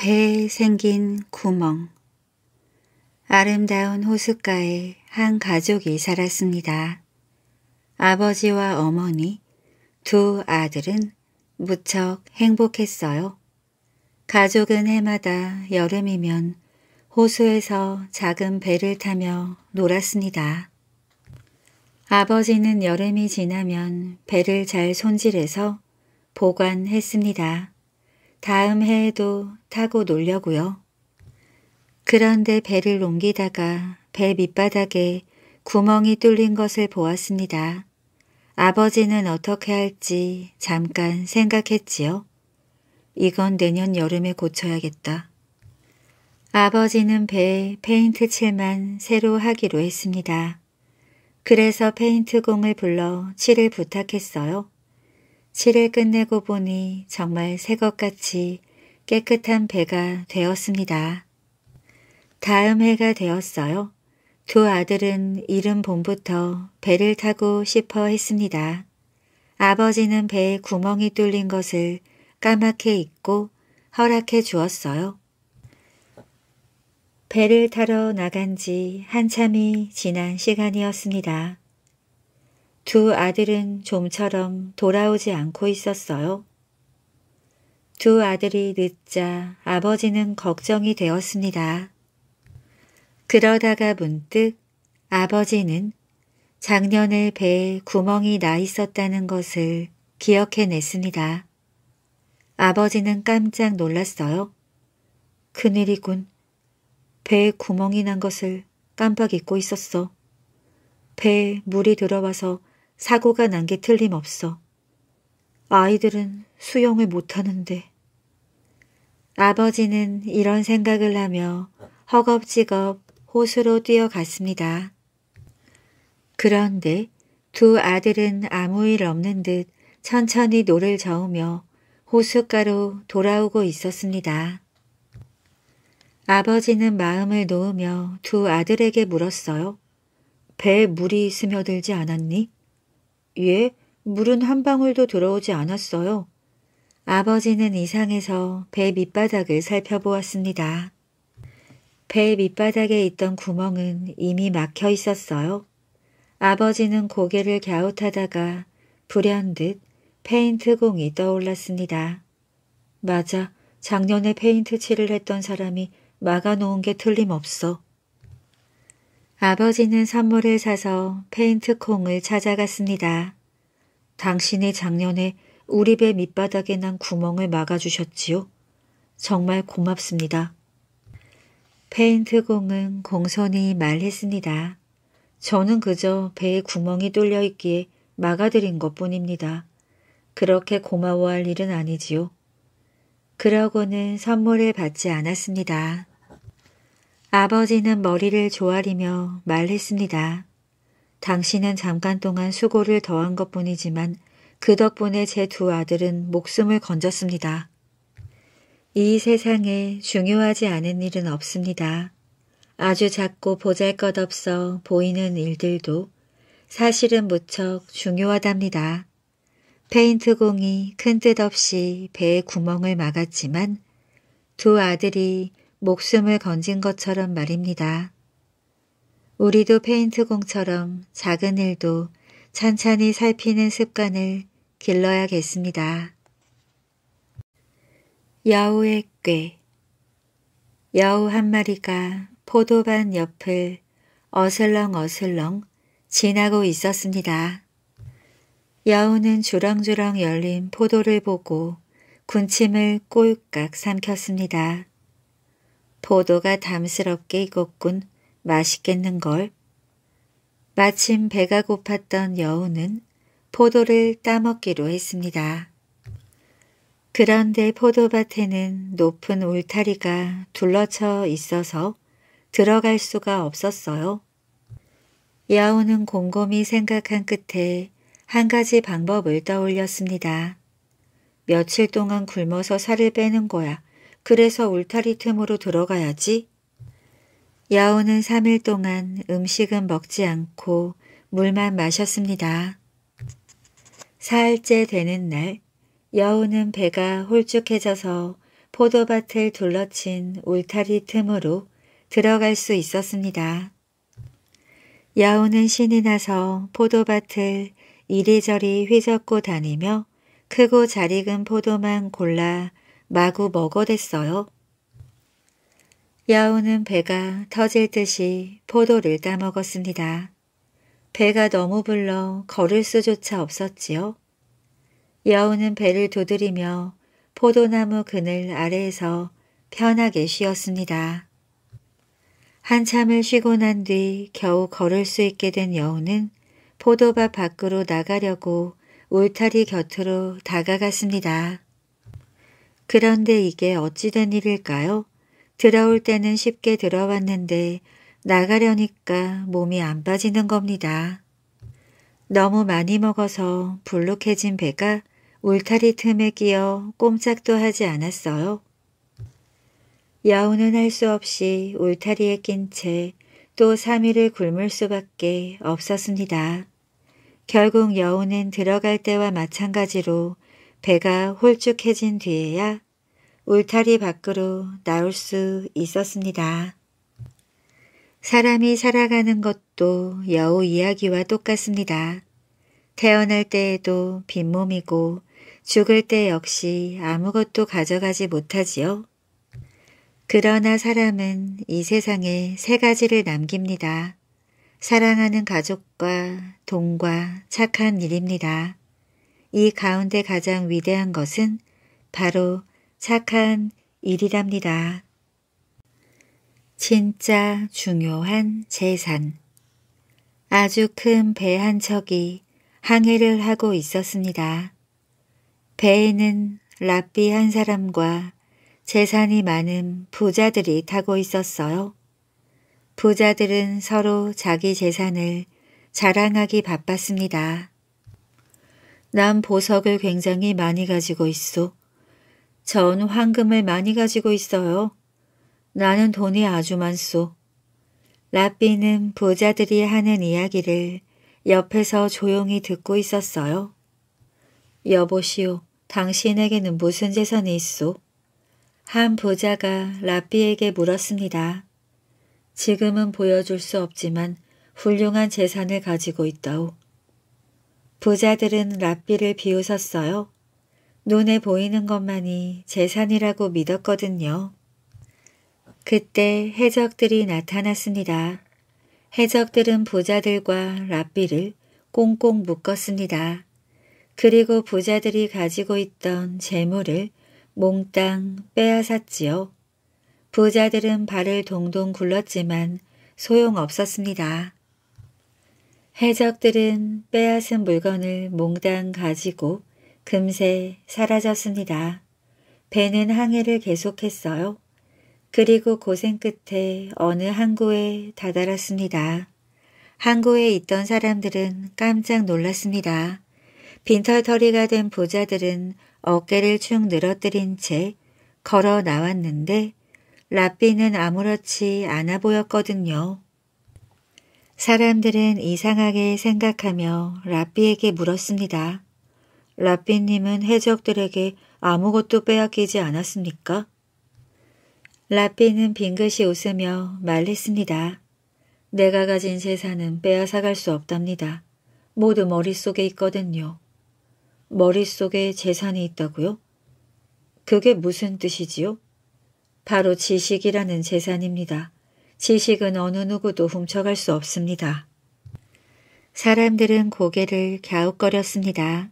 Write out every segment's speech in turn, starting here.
배에 생긴 구멍 아름다운 호숫가에 한 가족이 살았습니다. 아버지와 어머니, 두 아들은 무척 행복했어요. 가족은 해마다 여름이면 호수에서 작은 배를 타며 놀았습니다. 아버지는 여름이 지나면 배를 잘 손질해서 보관했습니다. 다음 해에도 타고 놀려고요. 그런데 배를 옮기다가 배 밑바닥에 구멍이 뚫린 것을 보았습니다. 아버지는 어떻게 할지 잠깐 생각했지요. 이건 내년 여름에 고쳐야겠다. 아버지는 배에 페인트 칠만 새로 하기로 했습니다. 그래서 페인트공을 불러 칠을 부탁했어요. 칠을 끝내고 보니 정말 새것같이 깨끗한 배가 되었습니다. 다음 해가 되었어요. 두 아들은 이른 봄부터 배를 타고 싶어 했습니다. 아버지는 배에 구멍이 뚫린 것을 까맣게 잊고 허락해 주었어요. 배를 타러 나간 지 한참이 지난 시간이었습니다. 두 아들은 좀처럼 돌아오지 않고 있었어요. 두 아들이 늦자 아버지는 걱정이 되었습니다. 그러다가 문득 아버지는 작년에 배에 구멍이 나 있었다는 것을 기억해냈습니다. 아버지는 깜짝 놀랐어요. 그늘이군. 배에 구멍이 난 것을 깜빡 잊고 있었어. 배에 물이 들어와서 사고가 난 게 틀림없어. 아이들은 수영을 못하는데. 아버지는 이런 생각을 하며 허겁지겁 호수로 뛰어갔습니다. 그런데 두 아들은 아무 일 없는 듯 천천히 노를 저으며 호숫가로 돌아오고 있었습니다. 아버지는 마음을 놓으며 두 아들에게 물었어요. 배에 물이 스며들지 않았니? 위에 예, 물은 한 방울도 들어오지 않았어요. 아버지는 이상해서 배 밑바닥을 살펴보았습니다. 배 밑바닥에 있던 구멍은 이미 막혀 있었어요. 아버지는 고개를 갸웃하다가 불현듯 페인트공이 떠올랐습니다. 맞아, 작년에 페인트 칠을 했던 사람이 막아놓은 게 틀림없어. 아버지는 선물을 사서 페인트콩을 찾아갔습니다. 당신이 작년에 우리 배 밑바닥에 난 구멍을 막아주셨지요. 정말 고맙습니다. 페인트공은 공손히 말했습니다. 저는 그저 배에 구멍이 뚫려 있기에 막아드린 것 뿐입니다. 그렇게 고마워할 일은 아니지요. 그러고는 선물을 받지 않았습니다. 아버지는 머리를 조아리며 말했습니다. 당신은 잠깐 동안 수고를 더한 것뿐이지만 그 덕분에 제 두 아들은 목숨을 건졌습니다. 이 세상에 중요하지 않은 일은 없습니다. 아주 작고 보잘것없어 보이는 일들도 사실은 무척 중요하답니다. 페인트공이 큰 뜻 없이 배의 구멍을 막았지만 두 아들이 목숨을 건진 것처럼 말입니다. 우리도 페인트공처럼 작은 일도 찬찬히 살피는 습관을 길러야겠습니다. 여우의 꾀 여우 한 마리가 포도밭 옆을 어슬렁어슬렁 지나고 있었습니다. 여우는 주렁주렁 열린 포도를 보고 군침을 꼴깍 삼켰습니다. 포도가 담스럽게 익었군. 맛있겠는걸. 마침 배가 고팠던 여우는 포도를 따먹기로 했습니다. 그런데 포도밭에는 높은 울타리가 둘러쳐 있어서 들어갈 수가 없었어요. 야우는 곰곰이 생각한 끝에 한 가지 방법을 떠올렸습니다. 며칠 동안 굶어서 살을 빼는 거야. 그래서 울타리 틈으로 들어가야지. 야오는 3일 동안 음식은 먹지 않고 물만 마셨습니다. 사흘째 되는 날야우는 배가 홀쭉해져서 포도밭을 둘러친 울타리 틈으로 들어갈 수 있었습니다. 야우는 신이 나서 포도밭을 이리저리 휘젓고 다니며 크고 잘 익은 포도만 골라 마구 먹어댔어요. 야우는 배가 터질 듯이 포도를 따먹었습니다. 배가 너무 불러 걸을 수조차 없었지요. 여우는 배를 두드리며 포도나무 그늘 아래에서 편하게 쉬었습니다. 한참을 쉬고 난 뒤 겨우 걸을 수 있게 된 여우는 포도밭 밖으로 나가려고 울타리 곁으로 다가갔습니다. 그런데 이게 어찌된 일일까요? 들어올 때는 쉽게 들어왔는데 나가려니까 몸이 안 빠지는 겁니다. 너무 많이 먹어서 불룩해진 배가 울타리 틈에 끼어 꼼짝도 하지 않았어요. 여우는할 수 없이 울타리에 낀 채 또 3일을 굶을 수밖에 없었습니다. 결국 여우는 들어갈 때와 마찬가지로 배가 홀쭉해진 뒤에야 울타리 밖으로 나올 수 있었습니다. 사람이 살아가는 것도 여우 이야기와 똑같습니다. 태어날 때에도 빈몸이고 죽을 때 역시 아무것도 가져가지 못하지요. 그러나 사람은 이 세상에 세 가지를 남깁니다. 사랑하는 가족과 돈과 착한 일입니다. 이 가운데 가장 위대한 것은 바로 착한 일이랍니다. 진짜 중요한 재산 아주 큰 배 한 척이 항해를 하고 있었습니다. 배에는 랍비 한 사람과 재산이 많은 부자들이 타고 있었어요. 부자들은 서로 자기 재산을 자랑하기 바빴습니다. 난 보석을 굉장히 많이 가지고 있소. 전 황금을 많이 가지고 있어요. 나는 돈이 아주 많소. 라삐는 부자들이 하는 이야기를 옆에서 조용히 듣고 있었어요. 여보시오, 당신에게는 무슨 재산이 있소? 한 부자가 라삐에게 물었습니다. 지금은 보여줄 수 없지만 훌륭한 재산을 가지고 있다오. 부자들은 랍비를 비웃었어요. 눈에 보이는 것만이 재산이라고 믿었거든요. 그때 해적들이 나타났습니다. 해적들은 부자들과 랍비를 꽁꽁 묶었습니다. 그리고 부자들이 가지고 있던 재물을 몽땅 빼앗았지요. 부자들은 발을 동동 굴렀지만 소용없었습니다. 해적들은 빼앗은 물건을 몽땅 가지고 금세 사라졌습니다. 배는 항해를 계속했어요. 그리고 고생 끝에 어느 항구에 다다랐습니다. 항구에 있던 사람들은 깜짝 놀랐습니다. 빈털터리가 된 부자들은 어깨를 축 늘어뜨린 채 걸어 나왔는데 라삐는 아무렇지 않아 보였거든요. 사람들은 이상하게 생각하며 라삐에게 물었습니다. 라삐님은 해적들에게 아무것도 빼앗기지 않았습니까? 라삐는 빙긋이 웃으며 말했습니다. 내가 가진 세상은 빼앗아갈 수 없답니다. 모두 머릿속에 있거든요. 머릿속에 재산이 있다고요? 그게 무슨 뜻이지요? 바로 지식이라는 재산입니다. 지식은 어느 누구도 훔쳐갈 수 없습니다. 사람들은 고개를 갸웃거렸습니다.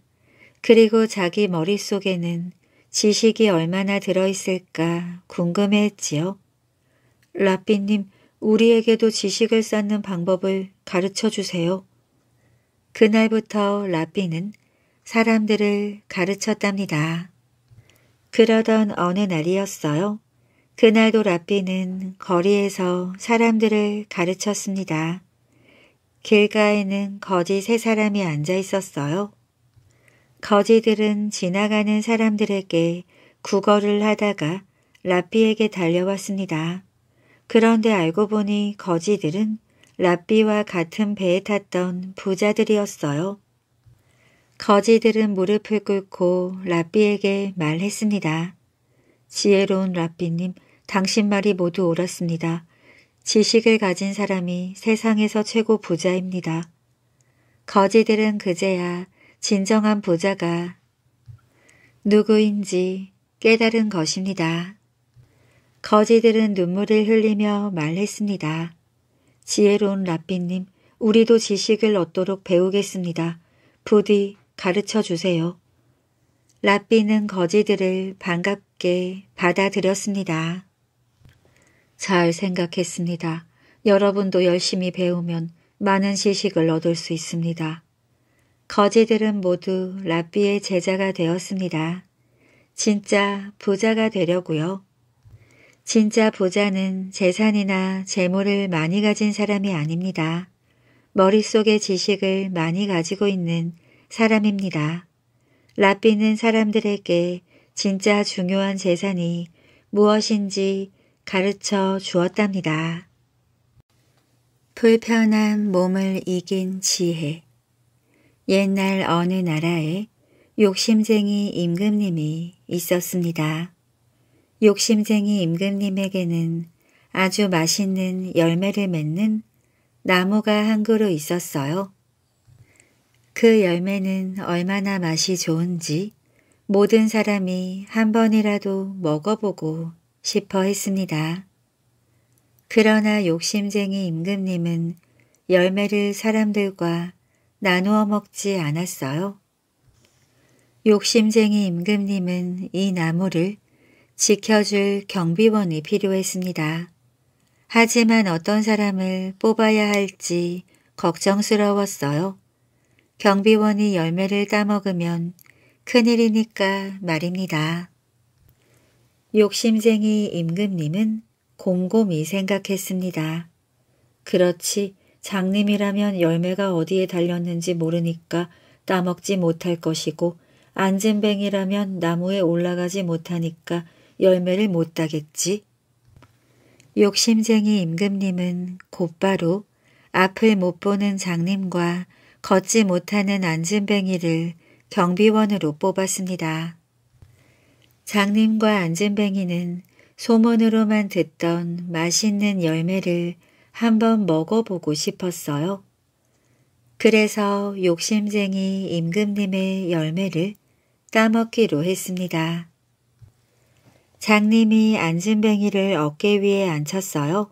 그리고 자기 머릿속에는 지식이 얼마나 들어있을까 궁금했지요 라삐님, 우리에게도 지식을 쌓는 방법을 가르쳐 주세요. 그날부터 라삐는 사람들을 가르쳤답니다. 그러던 어느 날이었어요. 그날도 라삐는 거리에서 사람들을 가르쳤습니다. 길가에는 거지 세 사람이 앉아 있었어요. 거지들은 지나가는 사람들에게 구걸을 하다가 라삐에게 달려왔습니다. 그런데 알고 보니 거지들은 라삐와 같은 배에 탔던 부자들이었어요. 거지들은 무릎을 꿇고 라삐에게 말했습니다. 지혜로운 라삐님, 당신 말이 모두 옳았습니다. 지식을 가진 사람이 세상에서 최고 부자입니다. 거지들은 그제야 진정한 부자가 누구인지 깨달은 것입니다. 거지들은 눈물을 흘리며 말했습니다. 지혜로운 라삐님, 우리도 지식을 얻도록 배우겠습니다. 부디 가르쳐 주세요. 라삐는 거지들을 반갑게 받아들였습니다. 잘 생각했습니다. 여러분도 열심히 배우면 많은 지식을 얻을 수 있습니다. 거지들은 모두 라삐의 제자가 되었습니다. 진짜 부자가 되려고요. 진짜 부자는 재산이나 재물을 많이 가진 사람이 아닙니다. 머릿속에 지식을 많이 가지고 있는 사람입니다. 라삐는 사람들에게 진짜 중요한 재산이 무엇인지 가르쳐 주었답니다. 불편한 몸을 이긴 지혜 옛날 어느 나라에 욕심쟁이 임금님이 있었습니다. 욕심쟁이 임금님에게는 아주 맛있는 열매를 맺는 나무가 한 그루 있었어요. 그 열매는 얼마나 맛이 좋은지 모든 사람이 한 번이라도 먹어보고 싶어 했습니다. 그러나 욕심쟁이 임금님은 열매를 사람들과 나누어 먹지 않았어요. 욕심쟁이 임금님은 이 나무를 지켜줄 경비원이 필요했습니다. 하지만 어떤 사람을 뽑아야 할지 걱정스러웠어요. 경비원이 열매를 따먹으면 큰일이니까 말입니다. 욕심쟁이 임금님은 곰곰이 생각했습니다. 그렇지 장님이라면 열매가 어디에 달렸는지 모르니까 따먹지 못할 것이고 안진뱅이라면 나무에 올라가지 못하니까 열매를 못 따겠지. 욕심쟁이 임금님은 곧바로 앞을 못 보는 장님과 걷지 못하는 안진뱅이를 경비원으로 뽑았습니다. 장님과 안진뱅이는 소문으로만 듣던 맛있는 열매를 한번 먹어보고 싶었어요. 그래서 욕심쟁이 임금님의 열매를 따먹기로 했습니다. 장님이 안진뱅이를 어깨 위에 앉혔어요.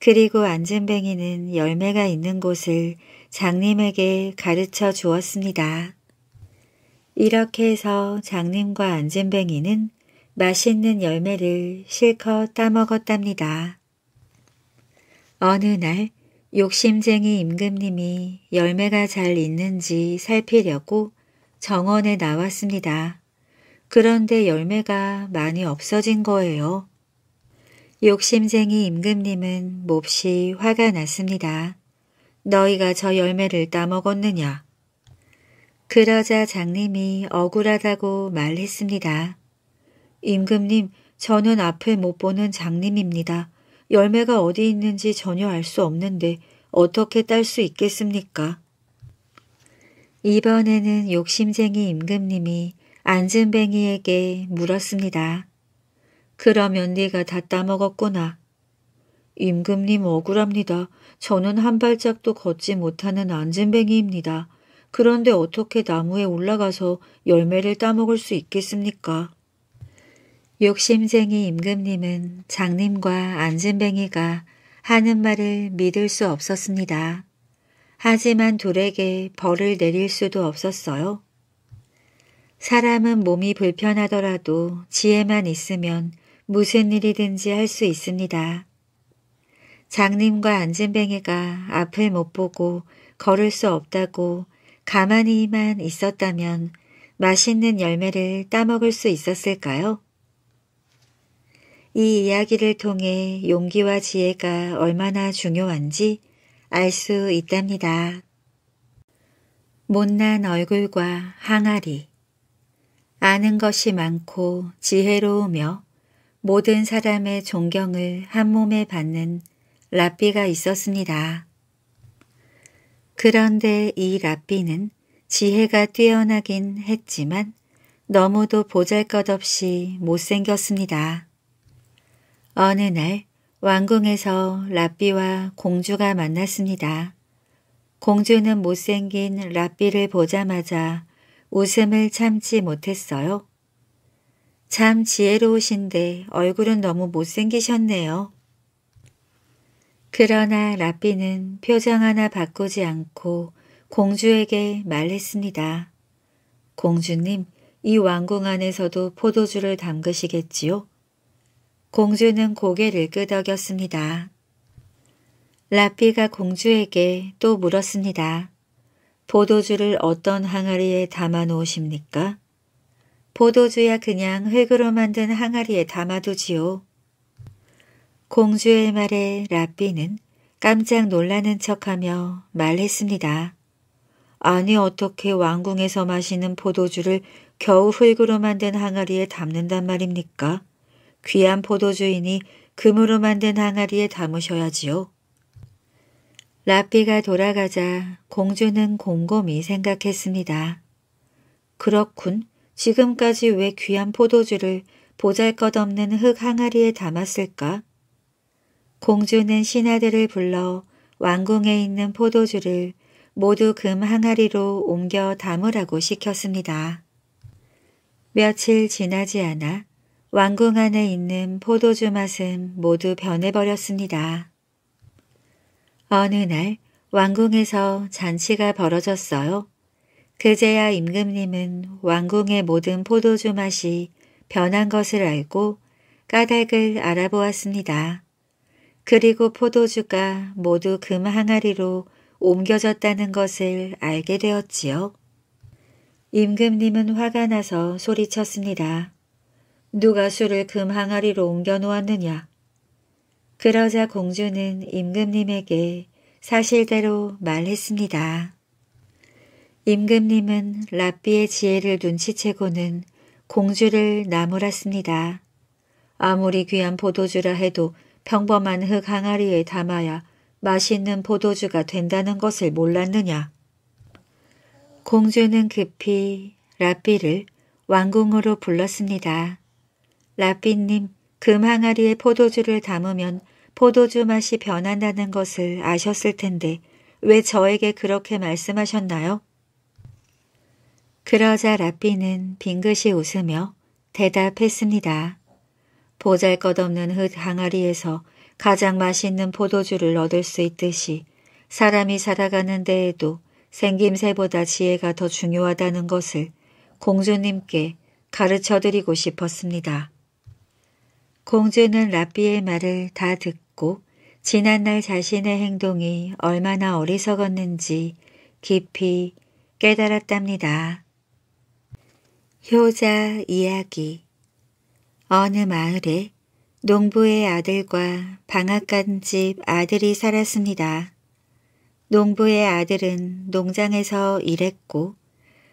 그리고 안진뱅이는 열매가 있는 곳을 장님에게 가르쳐 주었습니다. 이렇게 해서 장님과 안진뱅이는 맛있는 열매를 실컷 따먹었답니다. 어느 날 욕심쟁이 임금님이 열매가 잘 있는지 살피려고 정원에 나왔습니다. 그런데 열매가 많이 없어진 거예요. 욕심쟁이 임금님은 몹시 화가 났습니다. 너희가 저 열매를 따먹었느냐? 그러자 장님이 억울하다고 말했습니다. 임금님, 저는 앞에못 보는 장님입니다. 열매가 어디 있는지 전혀 알 수 없는데 어떻게 딸 수 있겠습니까? 이번에는 욕심쟁이 임금님이 앉은뱅이에게 물었습니다. 그러면 네가 다 따먹었구나. 임금님 억울합니다. 저는 한 발짝도 걷지 못하는 앉은뱅이입니다 그런데 어떻게 나무에 올라가서 열매를 따먹을 수 있겠습니까? 욕심쟁이 임금님은 장님과 안진뱅이가 하는 말을 믿을 수 없었습니다. 하지만 둘에게 벌을 내릴 수도 없었어요. 사람은 몸이 불편하더라도 지혜만 있으면 무슨 일이든지 할 수 있습니다. 장님과 안진뱅이가 앞을 못 보고 걸을 수 없다고 가만히만 있었다면 맛있는 열매를 따먹을 수 있었을까요? 이 이야기를 통해 용기와 지혜가 얼마나 중요한지 알 수 있답니다. 못난 얼굴과 항아리 아는 것이 많고 지혜로우며 모든 사람의 존경을 한몸에 받는 라삐가 있었습니다. 그런데 이 랍비는 지혜가 뛰어나긴 했지만 너무도 보잘것없이 못생겼습니다. 어느 날 왕궁에서 랍비와 공주가 만났습니다. 공주는 못생긴 랍비를 보자마자 웃음을 참지 못했어요. 참 지혜로우신데 얼굴은 너무 못생기셨네요. 그러나 라삐는 표정 하나 바꾸지 않고 공주에게 말했습니다. 공주님, 이 왕궁 안에서도 포도주를 담그시겠지요? 공주는 고개를 끄덕였습니다. 라삐가 공주에게 또 물었습니다. 포도주를 어떤 항아리에 담아 놓으십니까? 포도주야 그냥 흙으로 만든 항아리에 담아두지요. 공주의 말에 라삐는 깜짝 놀라는 척하며 말했습니다. 아니 어떻게 왕궁에서 마시는 포도주를 겨우 흙으로 만든 항아리에 담는단 말입니까? 귀한 포도주이니 금으로 만든 항아리에 담으셔야지요. 라삐가 돌아가자 공주는 곰곰이 생각했습니다. 그렇군. 지금까지 왜 귀한 포도주를 보잘것없는 흙 항아리에 담았을까? 공주는 신하들을 불러 왕궁에 있는 포도주를 모두 금 항아리로 옮겨 담으라고 시켰습니다. 며칠 지나지 않아 왕궁 안에 있는 포도주 맛은 모두 변해버렸습니다. 어느 날 왕궁에서 잔치가 벌어졌어요. 그제야 임금님은 왕궁의 모든 포도주 맛이 변한 것을 알고 까닭을 알아보았습니다. 그리고 포도주가 모두 금 항아리로 옮겨졌다는 것을 알게 되었지요. 임금님은 화가 나서 소리쳤습니다. 누가 술을 금 항아리로 옮겨 놓았느냐. 그러자 공주는 임금님에게 사실대로 말했습니다. 임금님은 라삐의 지혜를 눈치채고는 공주를 나무랐습니다. 아무리 귀한 포도주라 해도 평범한 흙 항아리에 담아야 맛있는 포도주가 된다는 것을 몰랐느냐. 공주는 급히 라삐를 왕궁으로 불렀습니다. 라삐님, 금항아리에 포도주를 담으면 포도주 맛이 변한다는 것을 아셨을 텐데 왜 저에게 그렇게 말씀하셨나요? 그러자 라삐는 빙긋이 웃으며 대답했습니다. 보잘것없는 흙 항아리에서 가장 맛있는 포도주를 얻을 수 있듯이 사람이 살아가는 데에도 생김새보다 지혜가 더 중요하다는 것을 공주님께 가르쳐드리고 싶었습니다. 공주는 라비의 말을 다 듣고 지난날 자신의 행동이 얼마나 어리석었는지 깊이 깨달았답니다. 효자 이야기 어느 마을에 농부의 아들과 방앗간 집 아들이 살았습니다. 농부의 아들은 농장에서 일했고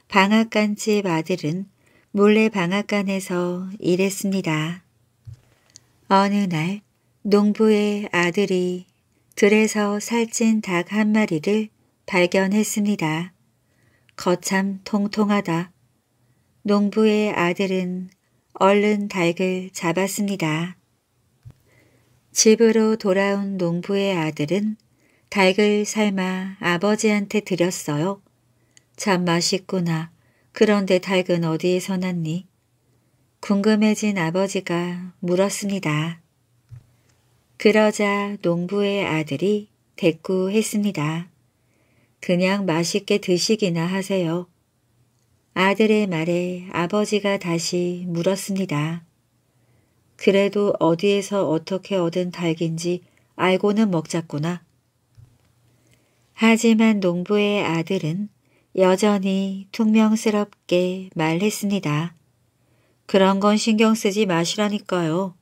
방앗간 집 아들은 몰래 방앗간에서 일했습니다. 어느 날 농부의 아들이 들에서 살찐 닭 한 마리를 발견했습니다. 거참 통통하다. 농부의 아들은 얼른 닭을 잡았습니다. 집으로 돌아온 농부의 아들은 닭을 삶아 아버지한테 드렸어요. 참 맛있구나. 그런데 닭은 어디에서 났니? 궁금해진 아버지가 물었습니다. 그러자 농부의 아들이 대꾸했습니다. 그냥 맛있게 드시기나 하세요. 아들의 말에 아버지가 다시 물었습니다. 그래도 어디에서 어떻게 얻은 닭인지 알고는 먹자꾸나. 하지만 농부의 아들은 여전히 퉁명스럽게 말했습니다. 그런 건 신경 쓰지 마시라니까요.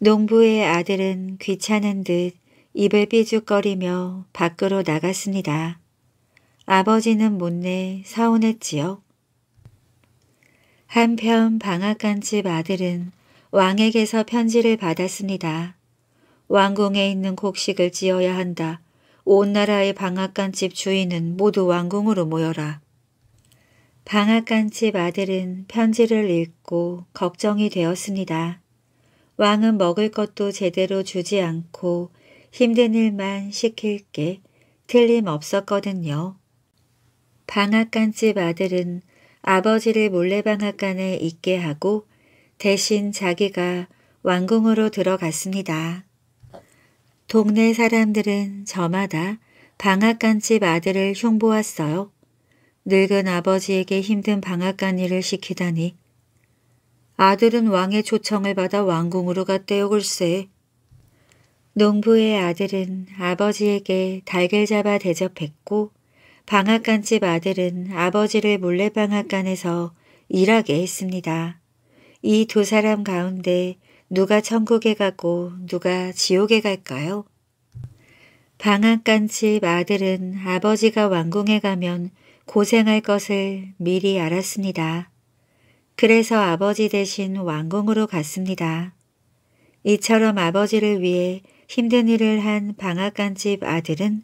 농부의 아들은 귀찮은 듯 입을 삐죽거리며 밖으로 나갔습니다. 아버지는 못내 사혼했지요. 한편 방앗간집 아들은 왕에게서 편지를 받았습니다. 왕궁에 있는 곡식을 지어야 한다. 온 나라의 방앗간집 주인은 모두 왕궁으로 모여라. 방앗간집 아들은 편지를 읽고 걱정이 되었습니다. 왕은 먹을 것도 제대로 주지 않고 힘든 일만 시킬 게 틀림없었거든요. 방앗간집 아들은 아버지를 몰래 방앗간에 있게 하고 대신 자기가 왕궁으로 들어갔습니다. 동네 사람들은 저마다 방앗간집 아들을 흉보았어요. 늙은 아버지에게 힘든 방앗간 일을 시키다니. 아들은 왕의 초청을 받아 왕궁으로 갔대요 글쎄. 농부의 아들은 아버지에게 달걀 잡아 대접했고 방앗간집 아들은 아버지를 몰래방앗간에서 일하게 했습니다. 이 두 사람 가운데 누가 천국에 가고 누가 지옥에 갈까요? 방앗간집 아들은 아버지가 왕궁에 가면 고생할 것을 미리 알았습니다. 그래서 아버지 대신 왕궁으로 갔습니다. 이처럼 아버지를 위해 힘든 일을 한 방앗간집 아들은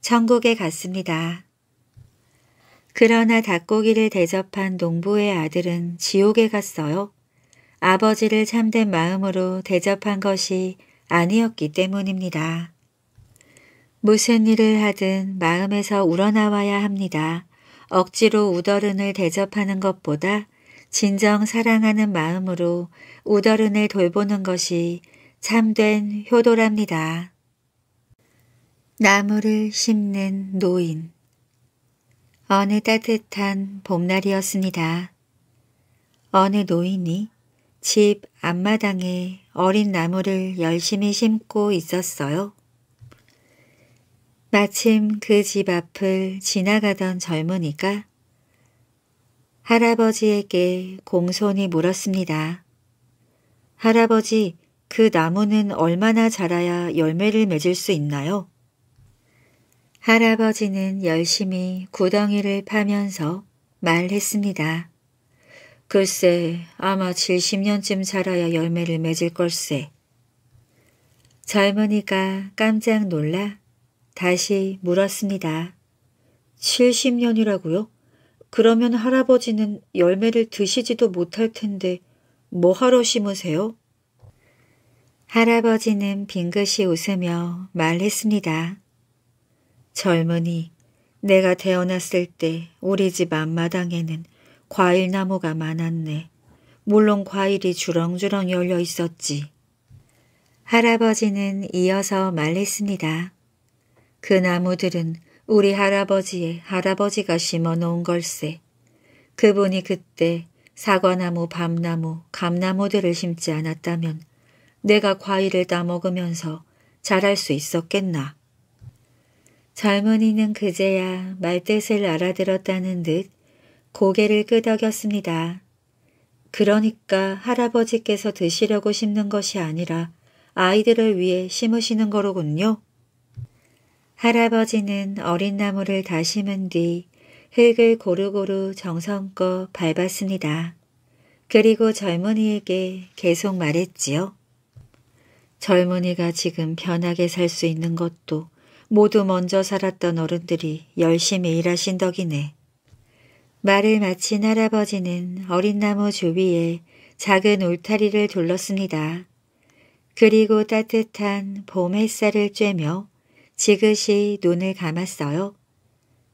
천국에 갔습니다. 그러나 닭고기를 대접한 농부의 아들은 지옥에 갔어요. 아버지를 참된 마음으로 대접한 것이 아니었기 때문입니다. 무슨 일을 하든 마음에서 우러나와야 합니다. 억지로 우더른을 대접하는 것보다 진정 사랑하는 마음으로 우더른을 돌보는 것이 참된 효도랍니다. 나무를 심는 노인 어느 따뜻한 봄날이었습니다. 어느 노인이 집 앞마당에 어린 나무를 열심히 심고 있었어요. 마침 그 집 앞을 지나가던 젊은이가 할아버지에게 공손히 물었습니다. 할아버지, 그 나무는 얼마나 자라야 열매를 맺을 수 있나요? 할아버지는 열심히 구덩이를 파면서 말했습니다. 글쎄 아마 70년쯤 자라야 열매를 맺을 걸세. 젊은이가 깜짝 놀라 다시 물었습니다. 70년이라고요? 그러면 할아버지는 열매를 드시지도 못할 텐데 뭐 하러 심으세요? 할아버지는 빙긋이 웃으며 말했습니다. 젊은이, 내가 태어났을 때 우리 집 앞마당에는 과일나무가 많았네. 물론 과일이 주렁주렁 열려 있었지. 할아버지는 이어서 말했습니다. 그 나무들은 우리 할아버지의 할아버지가 심어놓은 걸세. 그분이 그때 사과나무, 밤나무, 감나무들을 심지 않았다면 내가 과일을 따먹으면서 자랄 수 있었겠나. 젊은이는 그제야 말뜻을 알아들었다는 듯 고개를 끄덕였습니다. 그러니까 할아버지께서 드시려고 심는 것이 아니라 아이들을 위해 심으시는 거로군요. 할아버지는 어린 나무를 다 심은 뒤 흙을 고루고루 정성껏 밟았습니다. 그리고 젊은이에게 계속 말했지요. 젊은이가 지금 편하게 살 수 있는 것도 모두 먼저 살았던 어른들이 열심히 일하신 덕이네. 말을 마친 할아버지는 어린 나무 주위에 작은 울타리를 둘렀습니다. 그리고 따뜻한 봄 햇살을 쬐며 지그시 눈을 감았어요.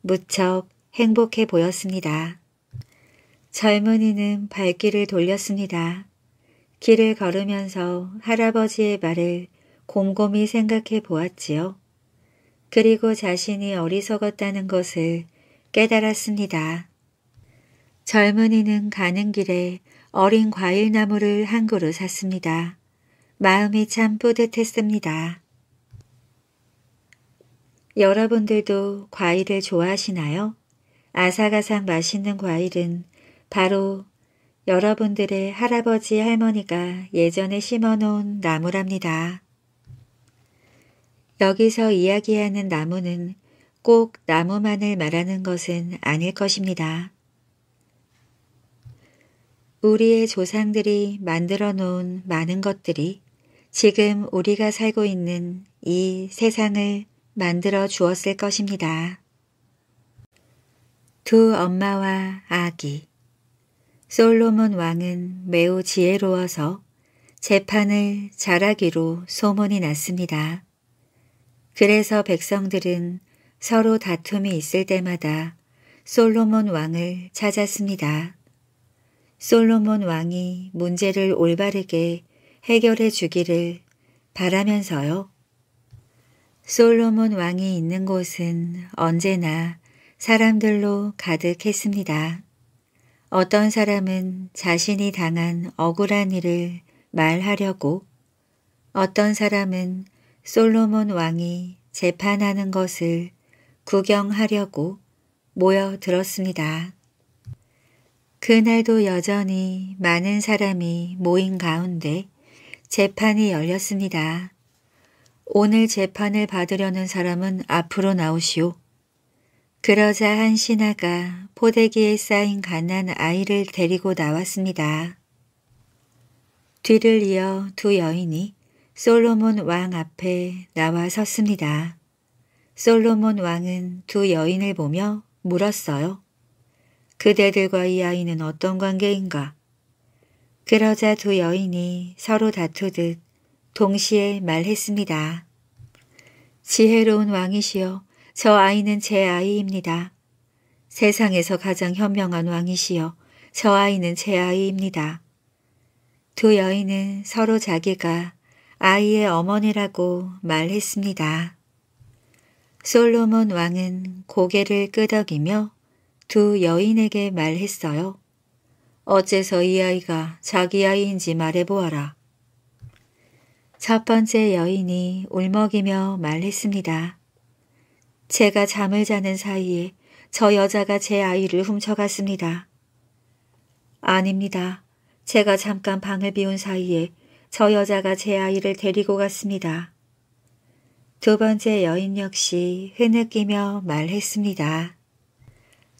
무척 행복해 보였습니다. 젊은이는 발길을 돌렸습니다. 길을 걸으면서 할아버지의 말을 곰곰이 생각해 보았지요. 그리고 자신이 어리석었다는 것을 깨달았습니다. 젊은이는 가는 길에 어린 과일나무를 한 그루 샀습니다. 마음이 참 뿌듯했습니다. 여러분들도 과일을 좋아하시나요? 아삭아삭 맛있는 과일은 바로 여러분들의 할아버지 할머니가 예전에 심어놓은 나무랍니다. 여기서 이야기하는 나무는 꼭 나무만을 말하는 것은 아닐 것입니다. 우리의 조상들이 만들어 놓은 많은 것들이 지금 우리가 살고 있는 이 세상을 만들어 주었을 것입니다. 두 엄마와 아기 솔로몬 왕은 매우 지혜로워서 재판을 잘하기로 소문이 났습니다. 그래서 백성들은 서로 다툼이 있을 때마다 솔로몬 왕을 찾았습니다. 솔로몬 왕이 문제를 올바르게 해결해 주기를 바라면서요. 솔로몬 왕이 있는 곳은 언제나 사람들로 가득했습니다. 어떤 사람은 자신이 당한 억울한 일을 말하려고 어떤 사람은 솔로몬 왕이 재판하는 것을 구경하려고 모여들었습니다. 그날도 여전히 많은 사람이 모인 가운데 재판이 열렸습니다. 오늘 재판을 받으려는 사람은 앞으로 나오시오. 그러자 한 신하가 포대기에 쌓인 갓난 아이를 데리고 나왔습니다. 뒤를 이어 두 여인이 솔로몬 왕 앞에 나와 섰습니다. 솔로몬 왕은 두 여인을 보며 물었어요. 그대들과 이 아이는 어떤 관계인가? 그러자 두 여인이 서로 다투듯 동시에 말했습니다. 지혜로운 왕이시여, 저 아이는 제 아이입니다. 세상에서 가장 현명한 왕이시여, 저 아이는 제 아이입니다. 두 여인은 서로 자기가 아이의 어머니라고 말했습니다. 솔로몬 왕은 고개를 끄덕이며 두 여인에게 말했어요. 어째서 이 아이가 자기 아이인지 말해보아라. 첫 번째 여인이 울먹이며 말했습니다. 제가 잠을 자는 사이에 저 여자가 제 아이를 훔쳐갔습니다. 아닙니다. 제가 잠깐 방을 비운 사이에 저 여자가 제 아이를 데리고 갔습니다. 두 번째 여인 역시 흐느끼며 말했습니다.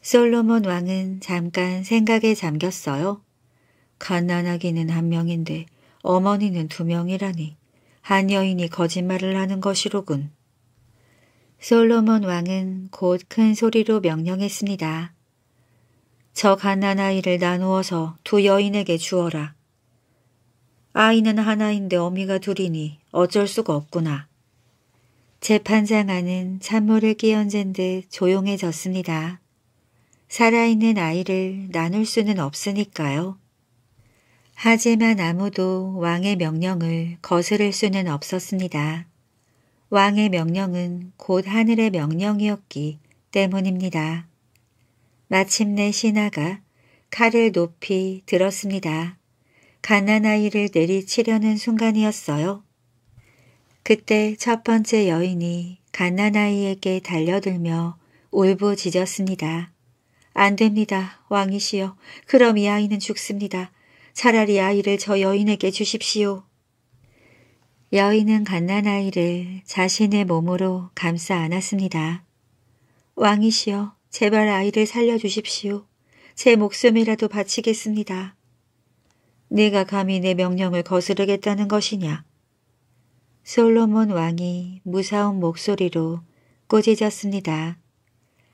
솔로몬 왕은 잠깐 생각에 잠겼어요. 가난하기는 한 명인데 어머니는 두 명이라니 한 여인이 거짓말을 하는 것이로군. 솔로몬 왕은 곧 큰 소리로 명령했습니다. 저 가난아이를 나누어서 두 여인에게 주어라. 아이는 하나인데 어미가 둘이니 어쩔 수가 없구나. 재판장 안은 찬물을 끼얹은 듯 조용해졌습니다. 살아있는 아이를 나눌 수는 없으니까요. 하지만 아무도 왕의 명령을 거스를 수는 없었습니다. 왕의 명령은 곧 하늘의 명령이었기 때문입니다. 마침내 신하가 칼을 높이 들었습니다. 가난아이를 내리치려는 순간이었어요. 그때 첫 번째 여인이 가난아이에게 달려들며 울부짖었습니다. 안 됩니다. 왕이시여. 그럼 이 아이는 죽습니다. 차라리 아이를 저 여인에게 주십시오. 여인은 갓난아이를 자신의 몸으로 감싸 안았습니다. 왕이시여, 제발 아이를 살려주십시오. 제 목숨이라도 바치겠습니다. 네가 감히 내 명령을 거스르겠다는 것이냐? 솔로몬 왕이 무사운 목소리로 꼬짖었습니다.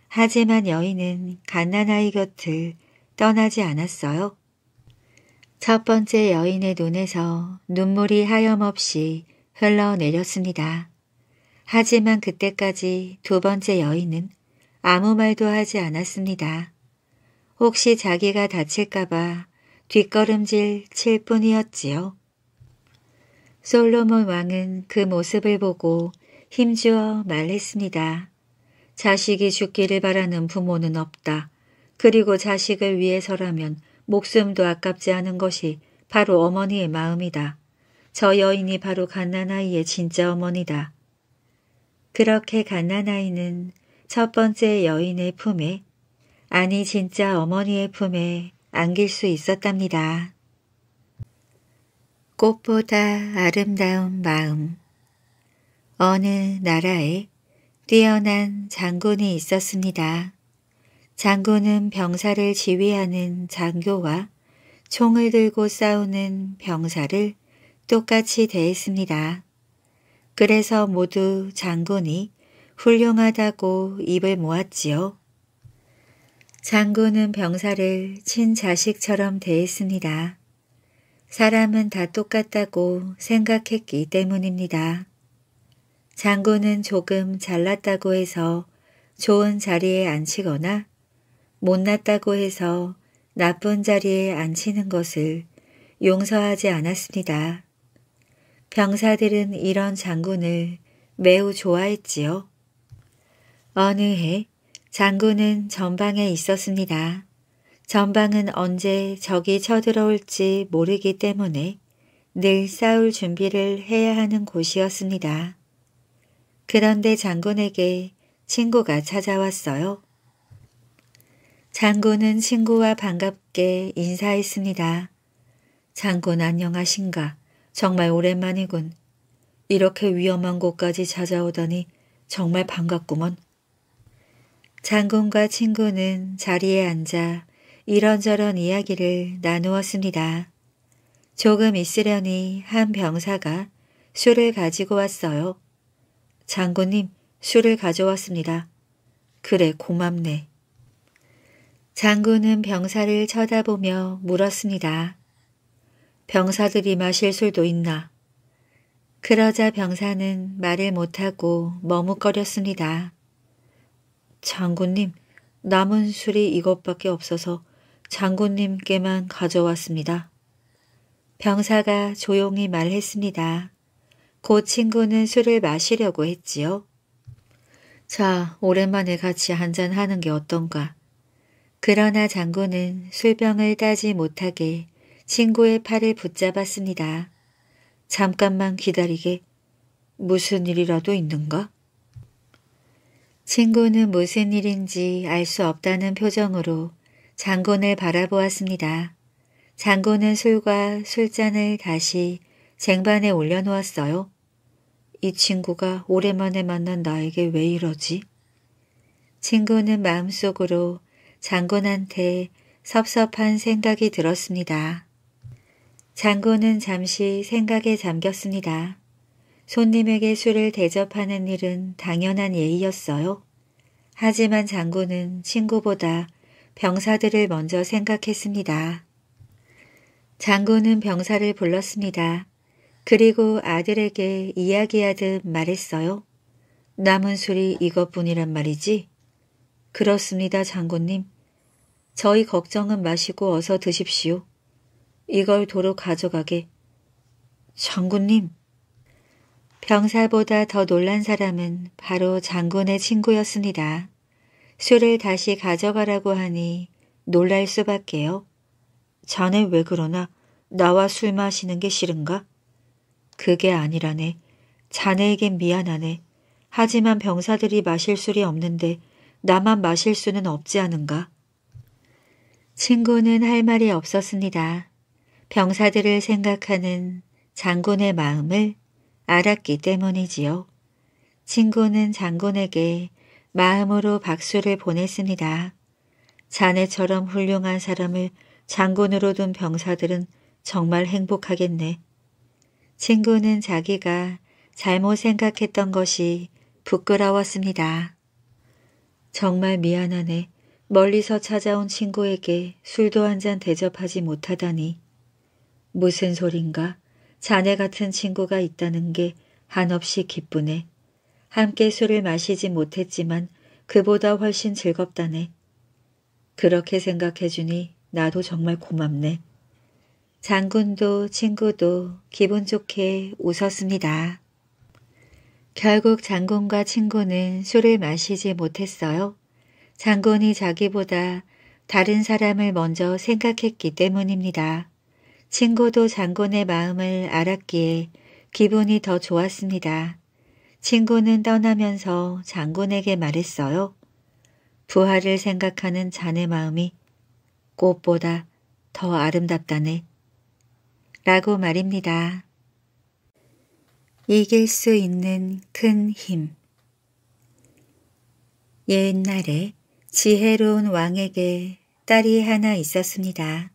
하지만 여인은 갓난아이 곁을 떠나지 않았어요. 첫 번째 여인의 눈에서 눈물이 하염없이 흘러내렸습니다. 하지만 그때까지 두 번째 여인은 아무 말도 하지 않았습니다. 혹시 자기가 다칠까봐 뒷걸음질 칠 뿐이었지요. 솔로몬 왕은 그 모습을 보고 힘주어 말했습니다. 자식이 죽기를 바라는 부모는 없다. 그리고 자식을 위해서라면 목숨도 아깝지 않은 것이 바로 어머니의 마음이다. 저 여인이 바로 갓난아이의 진짜 어머니다. 그렇게 갓난아이는 첫 번째 여인의 품에 아니 진짜 어머니의 품에 안길 수 있었답니다. 꽃보다 아름다운 마음 어느 나라에 뛰어난 장군이 있었습니다. 장군은 병사를 지휘하는 장교와 총을 들고 싸우는 병사를 똑같이 대했습니다. 그래서 모두 장군이 훌륭하다고 입을 모았지요. 장군은 병사를 친자식처럼 대했습니다. 사람은 다 똑같다고 생각했기 때문입니다. 장군은 조금 잘났다고 해서 좋은 자리에 앉히거나 못났다고 해서 나쁜 자리에 앉히는 것을 용서하지 않았습니다. 병사들은 이런 장군을 매우 좋아했지요. 어느 해 장군은 전방에 있었습니다. 전방은 언제 적이 쳐들어올지 모르기 때문에 늘 싸울 준비를 해야 하는 곳이었습니다. 그런데 장군에게 친구가 찾아왔어요. 장군은 친구와 반갑게 인사했습니다. 장군 안녕하신가. 정말 오랜만이군. 이렇게 위험한 곳까지 찾아오다니 정말 반갑구먼. 장군과 친구는 자리에 앉아 이런저런 이야기를 나누었습니다. 조금 있으려니 한 병사가 술을 가지고 왔어요. 장군님, 술을 가져왔습니다. 그래, 고맙네. 장군은 병사를 쳐다보며 물었습니다. 병사들이 마실 술도 있나? 그러자 병사는 말을 못하고 머뭇거렸습니다. 장군님, 남은 술이 이것밖에 없어서 장군님께만 가져왔습니다. 병사가 조용히 말했습니다. 곧그 친구는 술을 마시려고 했지요. 자, 오랜만에 같이 한잔하는 게 어떤가. 그러나 장군은 술병을 따지 못하게 친구의 팔을 붙잡았습니다. 잠깐만 기다리게. 무슨 일이라도 있는가? 친구는 무슨 일인지 알 수 없다는 표정으로 장군을 바라보았습니다. 장군은 술과 술잔을 다시 쟁반에 올려놓았어요. 이 친구가 오랜만에 만난 나에게 왜 이러지? 친구는 마음속으로 장군한테 섭섭한 생각이 들었습니다. 장군은 잠시 생각에 잠겼습니다. 손님에게 술을 대접하는 일은 당연한 예의였어요. 하지만 장군은 친구보다 병사들을 먼저 생각했습니다. 장군은 병사를 불렀습니다. 그리고 아들에게 이야기하듯 말했어요. 남은 술이 이것뿐이란 말이지? 그렇습니다, 장군님. 저희 걱정은 마시고 어서 드십시오. 이걸 도로 가져가게. 장군님, 병사보다 더 놀란 사람은 바로 장군의 친구였습니다. 술을 다시 가져가라고 하니 놀랄 수밖에요. 자네 왜 그러나? 나와 술 마시는 게 싫은가? 그게 아니라네. 자네에겐 미안하네. 하지만 병사들이 마실 술이 없는데 나만 마실 수는 없지 않은가? 친구는 할 말이 없었습니다. 병사들을 생각하는 장군의 마음을 알았기 때문이지요. 친구는 장군에게 마음으로 박수를 보냈습니다. 자네처럼 훌륭한 사람을 장군으로 둔 병사들은 정말 행복하겠네. 친구는 자기가 잘못 생각했던 것이 부끄러웠습니다. 정말 미안하네. 멀리서 찾아온 친구에게 술도 한 잔 대접하지 못하다니. 무슨 소린가? 자네 같은 친구가 있다는 게 한없이 기쁘네. 함께 술을 마시지 못했지만 그보다 훨씬 즐겁다네. 그렇게 생각해주니 나도 정말 고맙네. 장군도 친구도 기분 좋게 웃었습니다. 결국 장군과 친구는 술을 마시지 못했어요. 장군이 자기보다 다른 사람을 먼저 생각했기 때문입니다. 친구도 장군의 마음을 알았기에 기분이 더 좋았습니다. 친구는 떠나면서 장군에게 말했어요. 부하를 생각하는 자네 마음이 꽃보다 더 아름답다네. 라고 말입니다. 이길 수 있는 큰 힘 옛날에 지혜로운 왕에게 딸이 하나 있었습니다.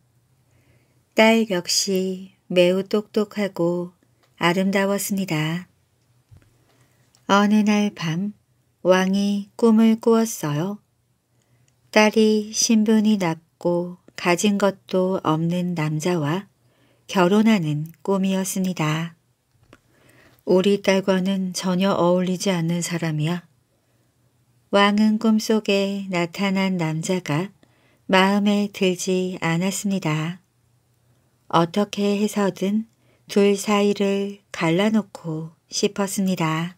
딸 역시 매우 똑똑하고 아름다웠습니다. 어느 날 밤 왕이 꿈을 꾸었어요. 딸이 신분이 낮고 가진 것도 없는 남자와 결혼하는 꿈이었습니다. 우리 딸과는 전혀 어울리지 않는 사람이야. 왕은 꿈속에 나타난 남자가 마음에 들지 않았습니다. 어떻게 해서든 둘 사이를 갈라놓고 싶었습니다.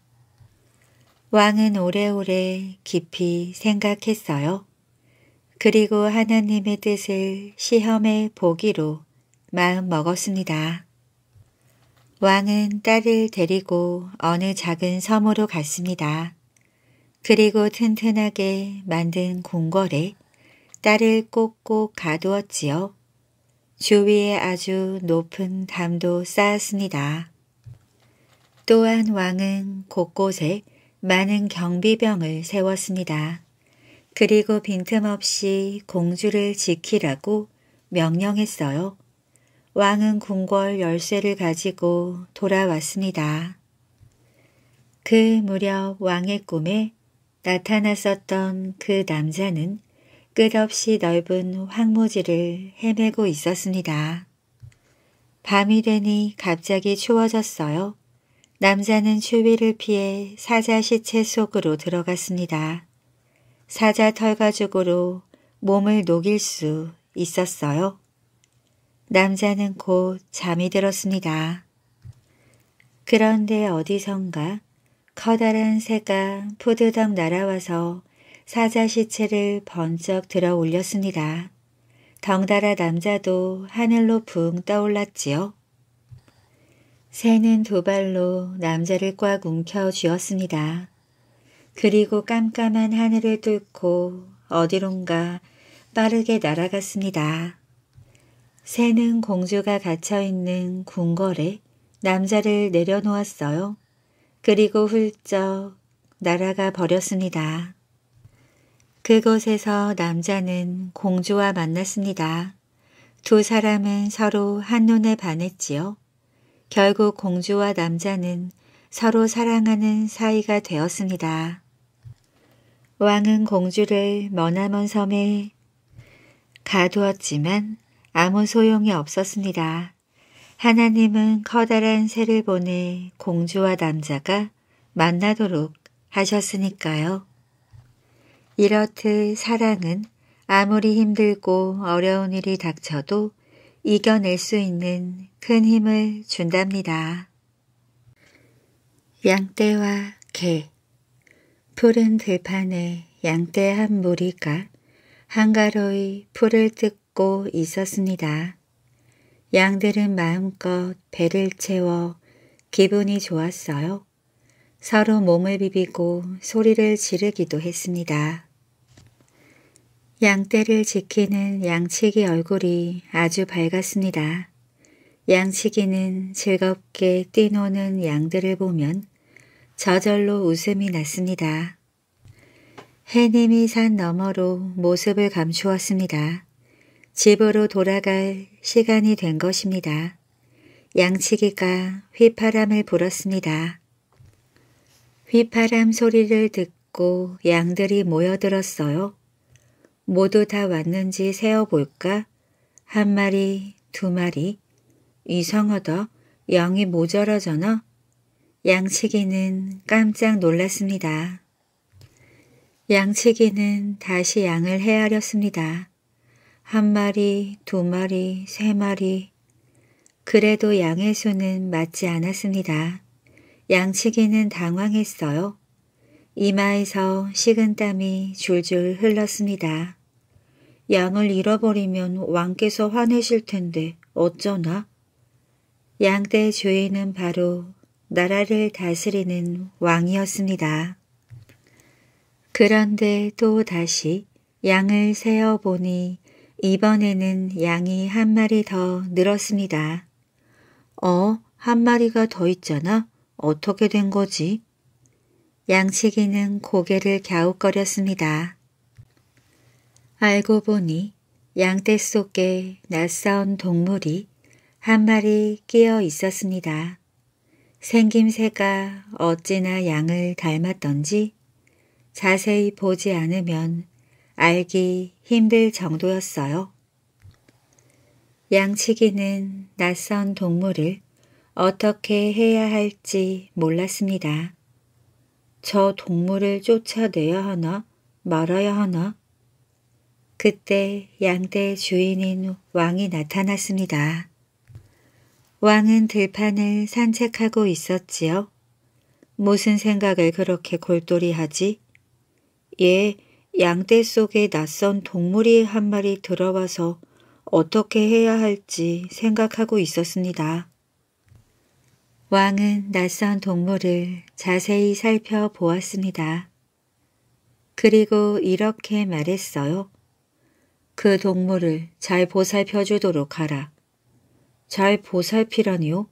왕은 오래오래 깊이 생각했어요. 그리고 하나님의 뜻을 시험해 보기로 마음 먹었습니다. 왕은 딸을 데리고 어느 작은 섬으로 갔습니다. 그리고 튼튼하게 만든 궁궐에 딸을 꼭꼭 가두었지요. 주위에 아주 높은 담도 쌓았습니다. 또한 왕은 곳곳에 많은 경비병을 세웠습니다. 그리고 빈틈없이 공주를 지키라고 명령했어요. 왕은 궁궐 열쇠를 가지고 돌아왔습니다. 그 무렵 왕의 꿈에 나타났었던 그 남자는 끝없이 넓은 황무지를 헤매고 있었습니다. 밤이 되니 갑자기 추워졌어요. 남자는 추위를 피해 사자 시체 속으로 들어갔습니다. 사자 털 가죽으로 몸을 녹일 수 있었어요. 남자는 곧 잠이 들었습니다. 그런데 어디선가 커다란 새가 푸드덕 날아와서 사자 시체를 번쩍 들어 올렸습니다. 덩달아 남자도 하늘로 붕 떠올랐지요. 새는 두 발로 남자를 꽉 움켜 쥐었습니다. 그리고 깜깜한 하늘을 뚫고 어디론가 빠르게 날아갔습니다. 새는 공주가 갇혀있는 궁궐에 남자를 내려놓았어요. 그리고 훌쩍 날아가 버렸습니다. 그곳에서 남자는 공주와 만났습니다. 두 사람은 서로 한눈에 반했지요. 결국 공주와 남자는 서로 사랑하는 사이가 되었습니다. 왕은 공주를 머나먼 섬에 가두었지만 아무 소용이 없었습니다. 하나님은 커다란 새를 보내 공주와 남자가 만나도록 하셨으니까요. 이렇듯 사랑은 아무리 힘들고 어려운 일이 닥쳐도 이겨낼 수 있는 큰 힘을 준답니다. 양떼와 개 푸른 들판에 양떼 한 무리가 한가로이 풀을 뜯고 있었습니다. 양들은 마음껏 배를 채워 기분이 좋았어요. 서로 몸을 비비고 소리를 지르기도 했습니다. 양떼를 지키는 양치기 얼굴이 아주 밝았습니다. 양치기는 즐겁게 뛰노는 양들을 보면 저절로 웃음이 났습니다. 해님이 산 너머로 모습을 감추었습니다. 집으로 돌아갈 시간이 된 것입니다. 양치기가 휘파람을 불었습니다. 휘파람 소리를 듣고 양들이 모여들었어요. 모두 다 왔는지 세어볼까? 한 마리, 두 마리. 이상하다. 양이 모자라잖아. 양치기는 깜짝 놀랐습니다. 양치기는 다시 양을 헤아렸습니다. 한 마리, 두 마리, 세 마리. 그래도 양의 수는 맞지 않았습니다. 양치기는 당황했어요. 이마에서 식은 땀이 줄줄 흘렀습니다. 양을 잃어버리면 왕께서 화내실 텐데 어쩌나? 양대 주인은 바로 나라를 다스리는 왕이었습니다. 그런데 또 다시 양을 세어보니 이번에는 양이 한 마리 더 늘었습니다. 어? 한 마리가 더 있잖아? 어떻게 된 거지? 양치기는 고개를 갸웃거렸습니다. 알고 보니 양떼 속에 낯선 동물이 한 마리 끼어 있었습니다. 생김새가 어찌나 양을 닮았던지 자세히 보지 않으면 알기 힘들 정도였어요. 양치기는 낯선 동물을 어떻게 해야 할지 몰랐습니다. 저 동물을 쫓아내야 하나 말아야 하나 그때 양떼 주인인 왕이 나타났습니다. 왕은 들판을 산책하고 있었지요. 무슨 생각을 그렇게 골똘히 하지? 예, 양떼 속에 낯선 동물이 한 마리 들어와서 어떻게 해야 할지 생각하고 있었습니다. 왕은 낯선 동물을 자세히 살펴보았습니다. 그리고 이렇게 말했어요. 그 동물을 잘 보살펴 주도록 하라. 잘 보살피라니요?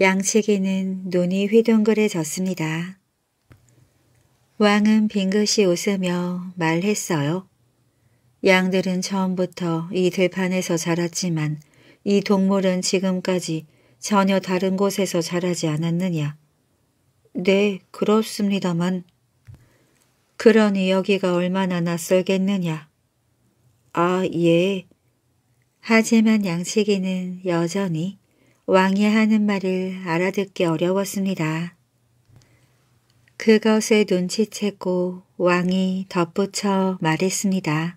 양치기는 눈이 휘둥그레졌습니다. 왕은 빙긋이 웃으며 말했어요. 양들은 처음부터 이 들판에서 자랐지만 이 동물은 지금까지 전혀 다른 곳에서 자라지 않았느냐. 네, 그렇습니다만. 그러니 여기가 얼마나 낯설겠느냐. 아, 예. 하지만 양치기는 여전히 왕이 하는 말을 알아듣기 어려웠습니다. 그것을 눈치채고 왕이 덧붙여 말했습니다.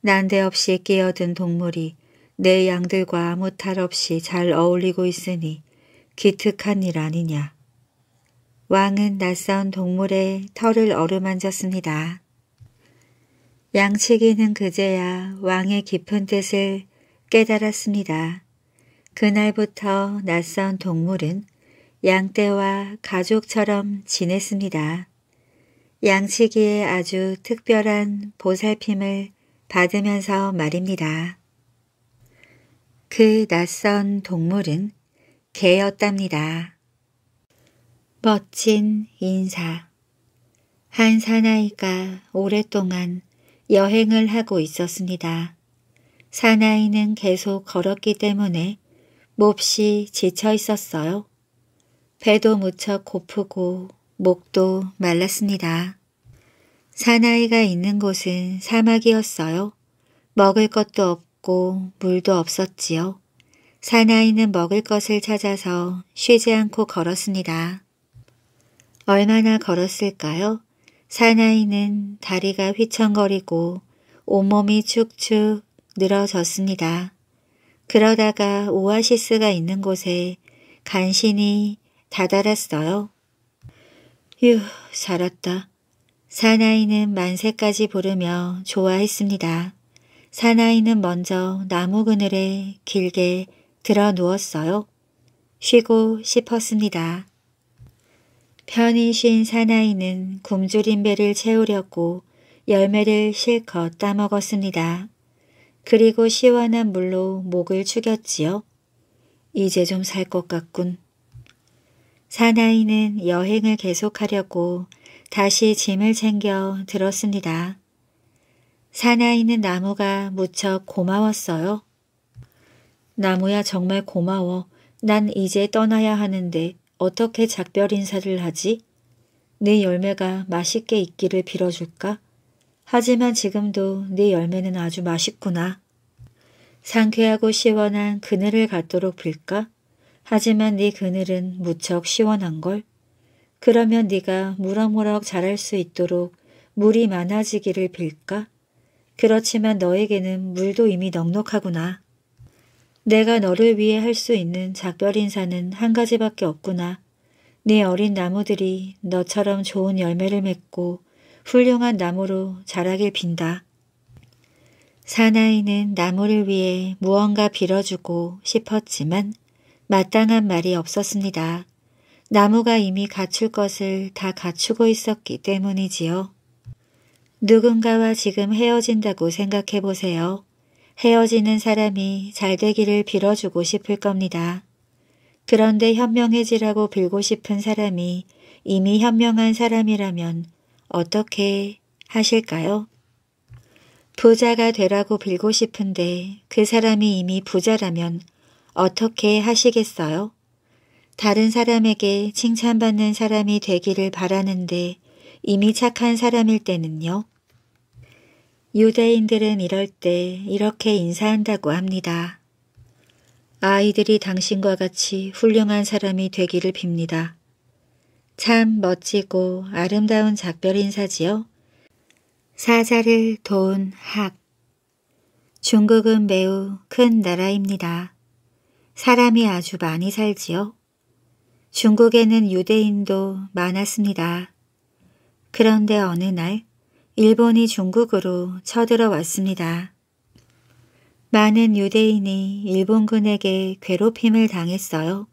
난데없이 끼어든 동물이 내 양들과 아무 탈 없이 잘 어울리고 있으니 기특한 일 아니냐. 왕은 낯선 동물의 털을 어루만졌습니다. 양치기는 그제야 왕의 깊은 뜻을 깨달았습니다. 그날부터 낯선 동물은 양떼와 가족처럼 지냈습니다. 양치기의 아주 특별한 보살핌을 받으면서 말입니다. 그 낯선 동물은 개였답니다. 멋진 인사 한 사나이가 오랫동안 여행을 하고 있었습니다. 사나이는 계속 걸었기 때문에 몹시 지쳐 있었어요. 배도 무척 고프고 목도 말랐습니다. 사나이가 있는 곳은 사막이었어요. 먹을 것도 없고 물도 없었지요. 사나이는 먹을 것을 찾아서 쉬지 않고 걸었습니다. 얼마나 걸었을까요? 사나이는 다리가 휘청거리고 온몸이 축축 늘어졌습니다. 그러다가 오아시스가 있는 곳에 간신히 다다랐어요. 휴, 살았다. 사나이는 만세까지 부르며 좋아했습니다. 사나이는 먼저 나무 그늘에 길게 들어 누웠어요. 쉬고 싶었습니다. 편히 쉰 사나이는 굶주린 배를 채우려고 열매를 실컷 따먹었습니다. 그리고 시원한 물로 목을 축였지요. 이제 좀 살 것 같군. 사나이는 여행을 계속하려고 다시 짐을 챙겨 들었습니다. 사나이는 나무가 무척 고마웠어요. 나무야 정말 고마워. 난 이제 떠나야 하는데 어떻게 작별 인사를 하지? 네 열매가 맛있게 있기를 빌어줄까? 하지만 지금도 네 열매는 아주 맛있구나. 상쾌하고 시원한 그늘을 갖도록 빌까? 하지만 네 그늘은 무척 시원한걸? 그러면 네가 무럭무럭 자랄 수 있도록 물이 많아지기를 빌까? 그렇지만 너에게는 물도 이미 넉넉하구나. 내가 너를 위해 할 수 있는 작별 인사는 한 가지밖에 없구나. 네 어린 나무들이 너처럼 좋은 열매를 맺고 훌륭한 나무로 자라길 빈다. 사나이는 나무를 위해 무언가 빌어주고 싶었지만 마땅한 말이 없었습니다. 나무가 이미 갖출 것을 다 갖추고 있었기 때문이지요. 누군가와 지금 헤어진다고 생각해보세요. 헤어지는 사람이 잘 되기를 빌어주고 싶을 겁니다. 그런데 현명해지라고 빌고 싶은 사람이 이미 현명한 사람이라면 어떻게 하실까요? 부자가 되라고 빌고 싶은데 그 사람이 이미 부자라면 어떻게 하시겠어요? 다른 사람에게 칭찬받는 사람이 되기를 바라는데 이미 착한 사람일 때는요? 유대인들은 이럴 때 이렇게 인사한다고 합니다. 아이들이 당신과 같이 훌륭한 사람이 되기를 빕니다. 참 멋지고 아름다운 작별 인사지요. 사자를 도운 학 중국은 매우 큰 나라입니다. 사람이 아주 많이 살지요. 중국에는 유대인도 많았습니다. 그런데 어느 날 일본이 중국으로 쳐들어왔습니다. 많은 유대인이 일본군에게 괴롭힘을 당했어요.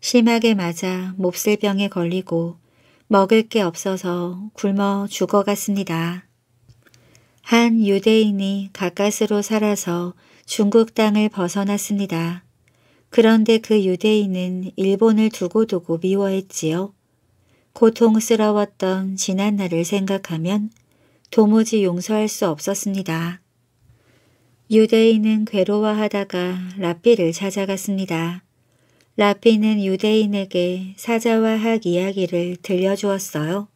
심하게 맞아 몹쓸 병에 걸리고 먹을 게 없어서 굶어 죽어갔습니다. 한 유대인이 가까스로 살아서 중국 땅을 벗어났습니다. 그런데 그 유대인은 일본을 두고두고 미워했지요. 고통스러웠던 지난날을 생각하면 도무지 용서할 수 없었습니다. 유대인은 괴로워하다가 라피를 찾아갔습니다. 라피는 유대인에게 사자와 학 이야기를 들려주었어요.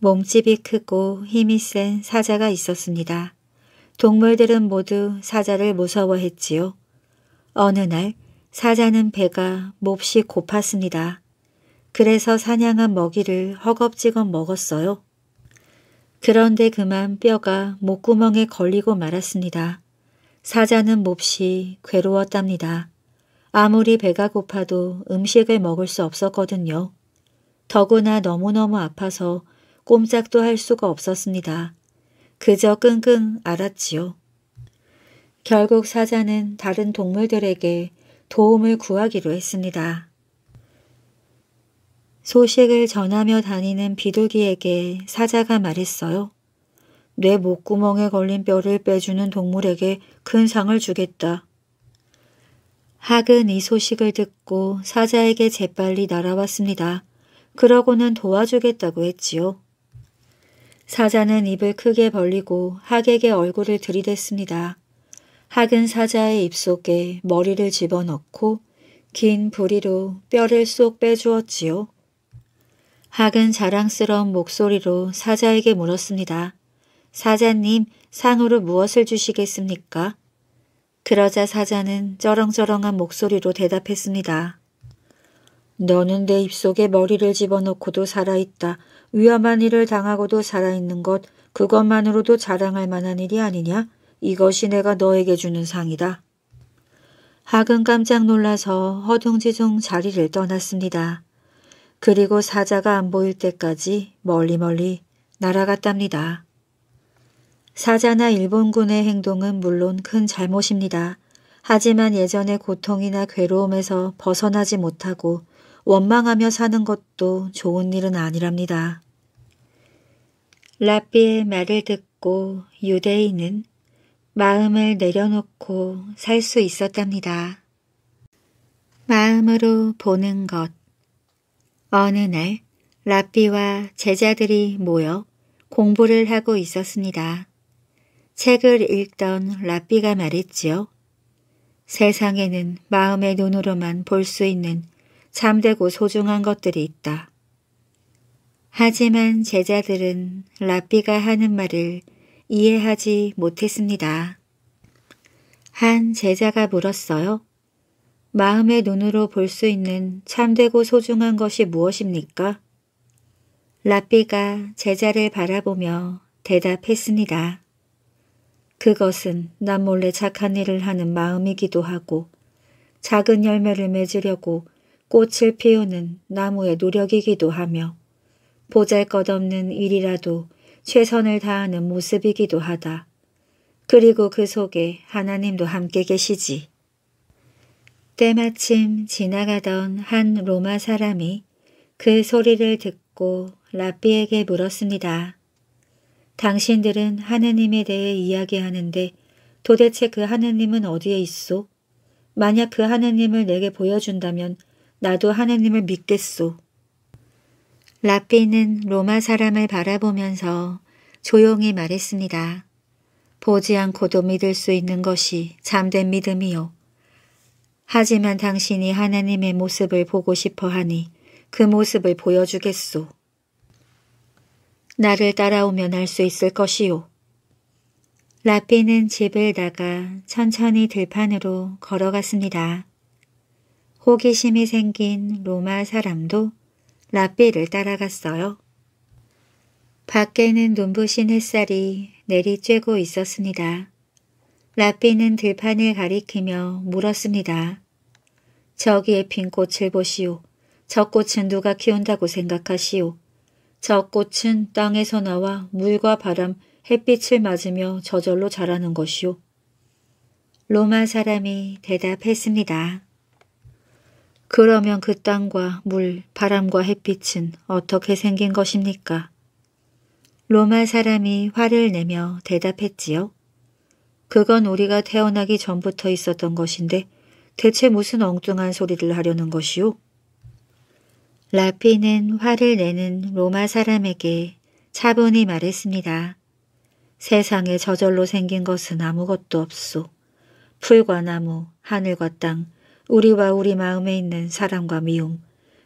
몸집이 크고 힘이 센 사자가 있었습니다. 동물들은 모두 사자를 무서워했지요. 어느 날 사자는 배가 몹시 고팠습니다. 그래서 사냥한 먹이를 허겁지겁 먹었어요. 그런데 그만 뼈가 목구멍에 걸리고 말았습니다. 사자는 몹시 괴로웠답니다. 아무리 배가 고파도 음식을 먹을 수 없었거든요. 더구나 너무너무 아파서 꼼짝도 할 수가 없었습니다. 그저 끙끙 앓았지요. 결국 사자는 다른 동물들에게 도움을 구하기로 했습니다. 소식을 전하며 다니는 비둘기에게 사자가 말했어요. 뇌 목구멍에 걸린 뼈를 빼주는 동물에게 큰 상을 주겠다. 학은 이 소식을 듣고 사자에게 재빨리 날아왔습니다. 그러고는 도와주겠다고 했지요. 사자는 입을 크게 벌리고 학에게 얼굴을 들이댔습니다. 학은 사자의 입속에 머리를 집어넣고 긴 부리로 뼈를 쏙 빼주었지요. 학은 자랑스러운 목소리로 사자에게 물었습니다. 사자님, 상으로 무엇을 주시겠습니까? 그러자 사자는 쩌렁쩌렁한 목소리로 대답했습니다. 너는 내 입속에 머리를 집어넣고도 살아있다. 위험한 일을 당하고도 살아있는 것, 그것만으로도 자랑할 만한 일이 아니냐? 이것이 내가 너에게 주는 상이다. 학은 깜짝 놀라서 허둥지둥 자리를 떠났습니다. 그리고 사자가 안 보일 때까지 멀리 멀리 날아갔답니다. 사자나 일본군의 행동은 물론 큰 잘못입니다. 하지만 예전의 고통이나 괴로움에서 벗어나지 못하고 원망하며 사는 것도 좋은 일은 아니랍니다. 라삐의 말을 듣고 유대인은 마음을 내려놓고 살 수 있었답니다. 마음으로 보는 것 어느 날라비와 제자들이 모여 공부를 하고 있었습니다. 책을 읽던 라비가 말했지요. 세상에는 마음의 눈으로만 볼 수 있는 참되고 소중한 것들이 있다. 하지만 제자들은 라비가 하는 말을 이해하지 못했습니다. 한 제자가 물었어요. 마음의 눈으로 볼 수 있는 참되고 소중한 것이 무엇입니까? 라삐가 제자를 바라보며 대답했습니다. 그것은 남 몰래 착한 일을 하는 마음이기도 하고 작은 열매를 맺으려고 꽃을 피우는 나무의 노력이기도 하며 보잘것없는 일이라도 최선을 다하는 모습이기도 하다. 그리고 그 속에 하나님도 함께 계시지. 때마침 지나가던 한 로마 사람이 그 소리를 듣고 라삐에게 물었습니다. 당신들은 하느님에 대해 이야기하는데 도대체 그 하느님은 어디에 있소? 만약 그 하느님을 내게 보여준다면 나도 하느님을 믿겠소. 라삐는 로마 사람을 바라보면서 조용히 말했습니다. 보지 않고도 믿을 수 있는 것이 잠된 믿음이요. 하지만 당신이 하나님의 모습을 보고 싶어 하니 그 모습을 보여주겠소. 나를 따라오면 알수 있을 것이요. 라피는 집을 나가 천천히 들판으로 걸어갔습니다. 호기심이 생긴 로마 사람도 라피를 따라갔어요. 밖에는 눈부신 햇살이 내리쬐고 있었습니다. 라삐는 들판을 가리키며 물었습니다. 저기에 핀 꽃을 보시오. 저 꽃은 누가 키운다고 생각하시오. 저 꽃은 땅에서 나와 물과 바람, 햇빛을 맞으며 저절로 자라는 것이오. 로마 사람이 대답했습니다. 그러면 그 땅과 물, 바람과 햇빛은 어떻게 생긴 것입니까? 로마 사람이 화를 내며 대답했지요. 그건 우리가 태어나기 전부터 있었던 것인데 대체 무슨 엉뚱한 소리를 하려는 것이오? 라피는 화를 내는 로마 사람에게 차분히 말했습니다. 세상에 저절로 생긴 것은 아무것도 없소. 풀과 나무, 하늘과 땅, 우리와 우리 마음에 있는 사람과 미움,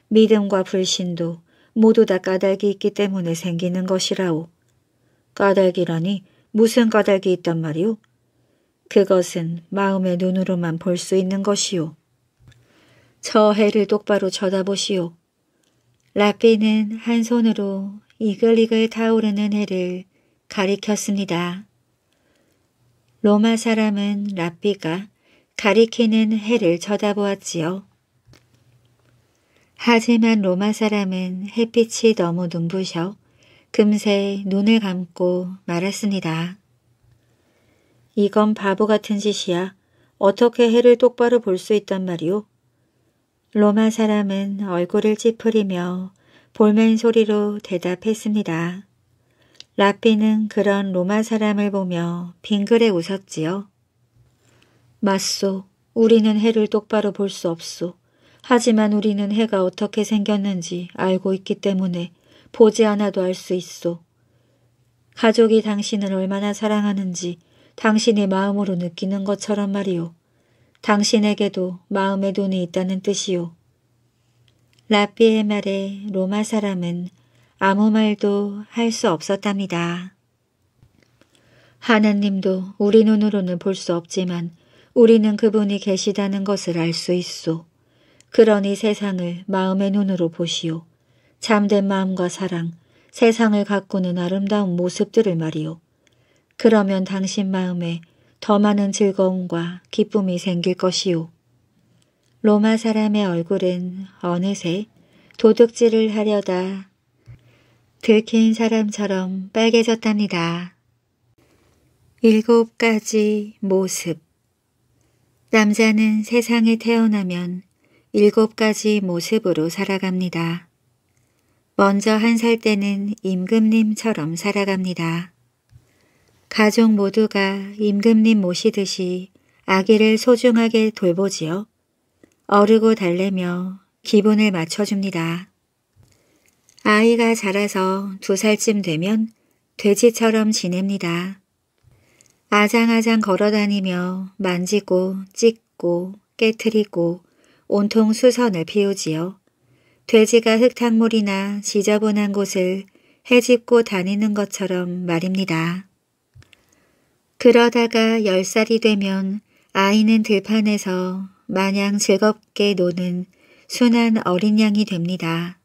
믿음과 불신도 모두 다 까닭이 있기 때문에 생기는 것이라오. 까닭이라니 무슨 까닭이 있단 말이오? 그것은 마음의 눈으로만 볼 수 있는 것이요. 저 해를 똑바로 쳐다보시오. 라삐는 한 손으로 이글이글 타오르는 해를 가리켰습니다. 로마 사람은 라삐가 가리키는 해를 쳐다보았지요. 하지만 로마 사람은 햇빛이 너무 눈부셔 금세 눈을 감고 말았습니다. 이건 바보 같은 짓이야. 어떻게 해를 똑바로 볼 수 있단 말이오? 로마 사람은 얼굴을 찌푸리며 볼멘 소리로 대답했습니다. 라피는 그런 로마 사람을 보며 빙그레 웃었지요. 맞소. 우리는 해를 똑바로 볼 수 없소. 하지만 우리는 해가 어떻게 생겼는지 알고 있기 때문에 보지 않아도 알 수 있소. 가족이 당신을 얼마나 사랑하는지 당신이 마음으로 느끼는 것처럼 말이오 당신에게도 마음의 돈이 있다는 뜻이오 라삐의 말에 로마 사람은 아무 말도 할 수 없었답니다. 하나님도 우리 눈으로는 볼 수 없지만 우리는 그분이 계시다는 것을 알 수 있소. 그러니 세상을 마음의 눈으로 보시오. 잠된 마음과 사랑, 세상을 가꾸는 아름다운 모습들을 말이오. 그러면 당신 마음에 더 많은 즐거움과 기쁨이 생길 것이요. 로마 사람의 얼굴은 어느새 도둑질을 하려다 들킨 사람처럼 빨개졌답니다. 일곱 가지 모습 남자는 세상에 태어나면 일곱 가지 모습으로 살아갑니다. 먼저 한 살 때는 임금님처럼 살아갑니다. 가족 모두가 임금님 모시듯이 아기를 소중하게 돌보지요. 어르고 달래며 기분을 맞춰줍니다. 아이가 자라서 두 살쯤 되면 돼지처럼 지냅니다. 아장아장 걸어다니며 만지고 찢고 깨트리고 온통 수선을 피우지요. 돼지가 흙탕물이나 지저분한 곳을 헤집고 다니는 것처럼 말입니다. 그러다가 열살이 되면 아이는 들판에서 마냥 즐겁게 노는 순한 어린 양이 됩니다.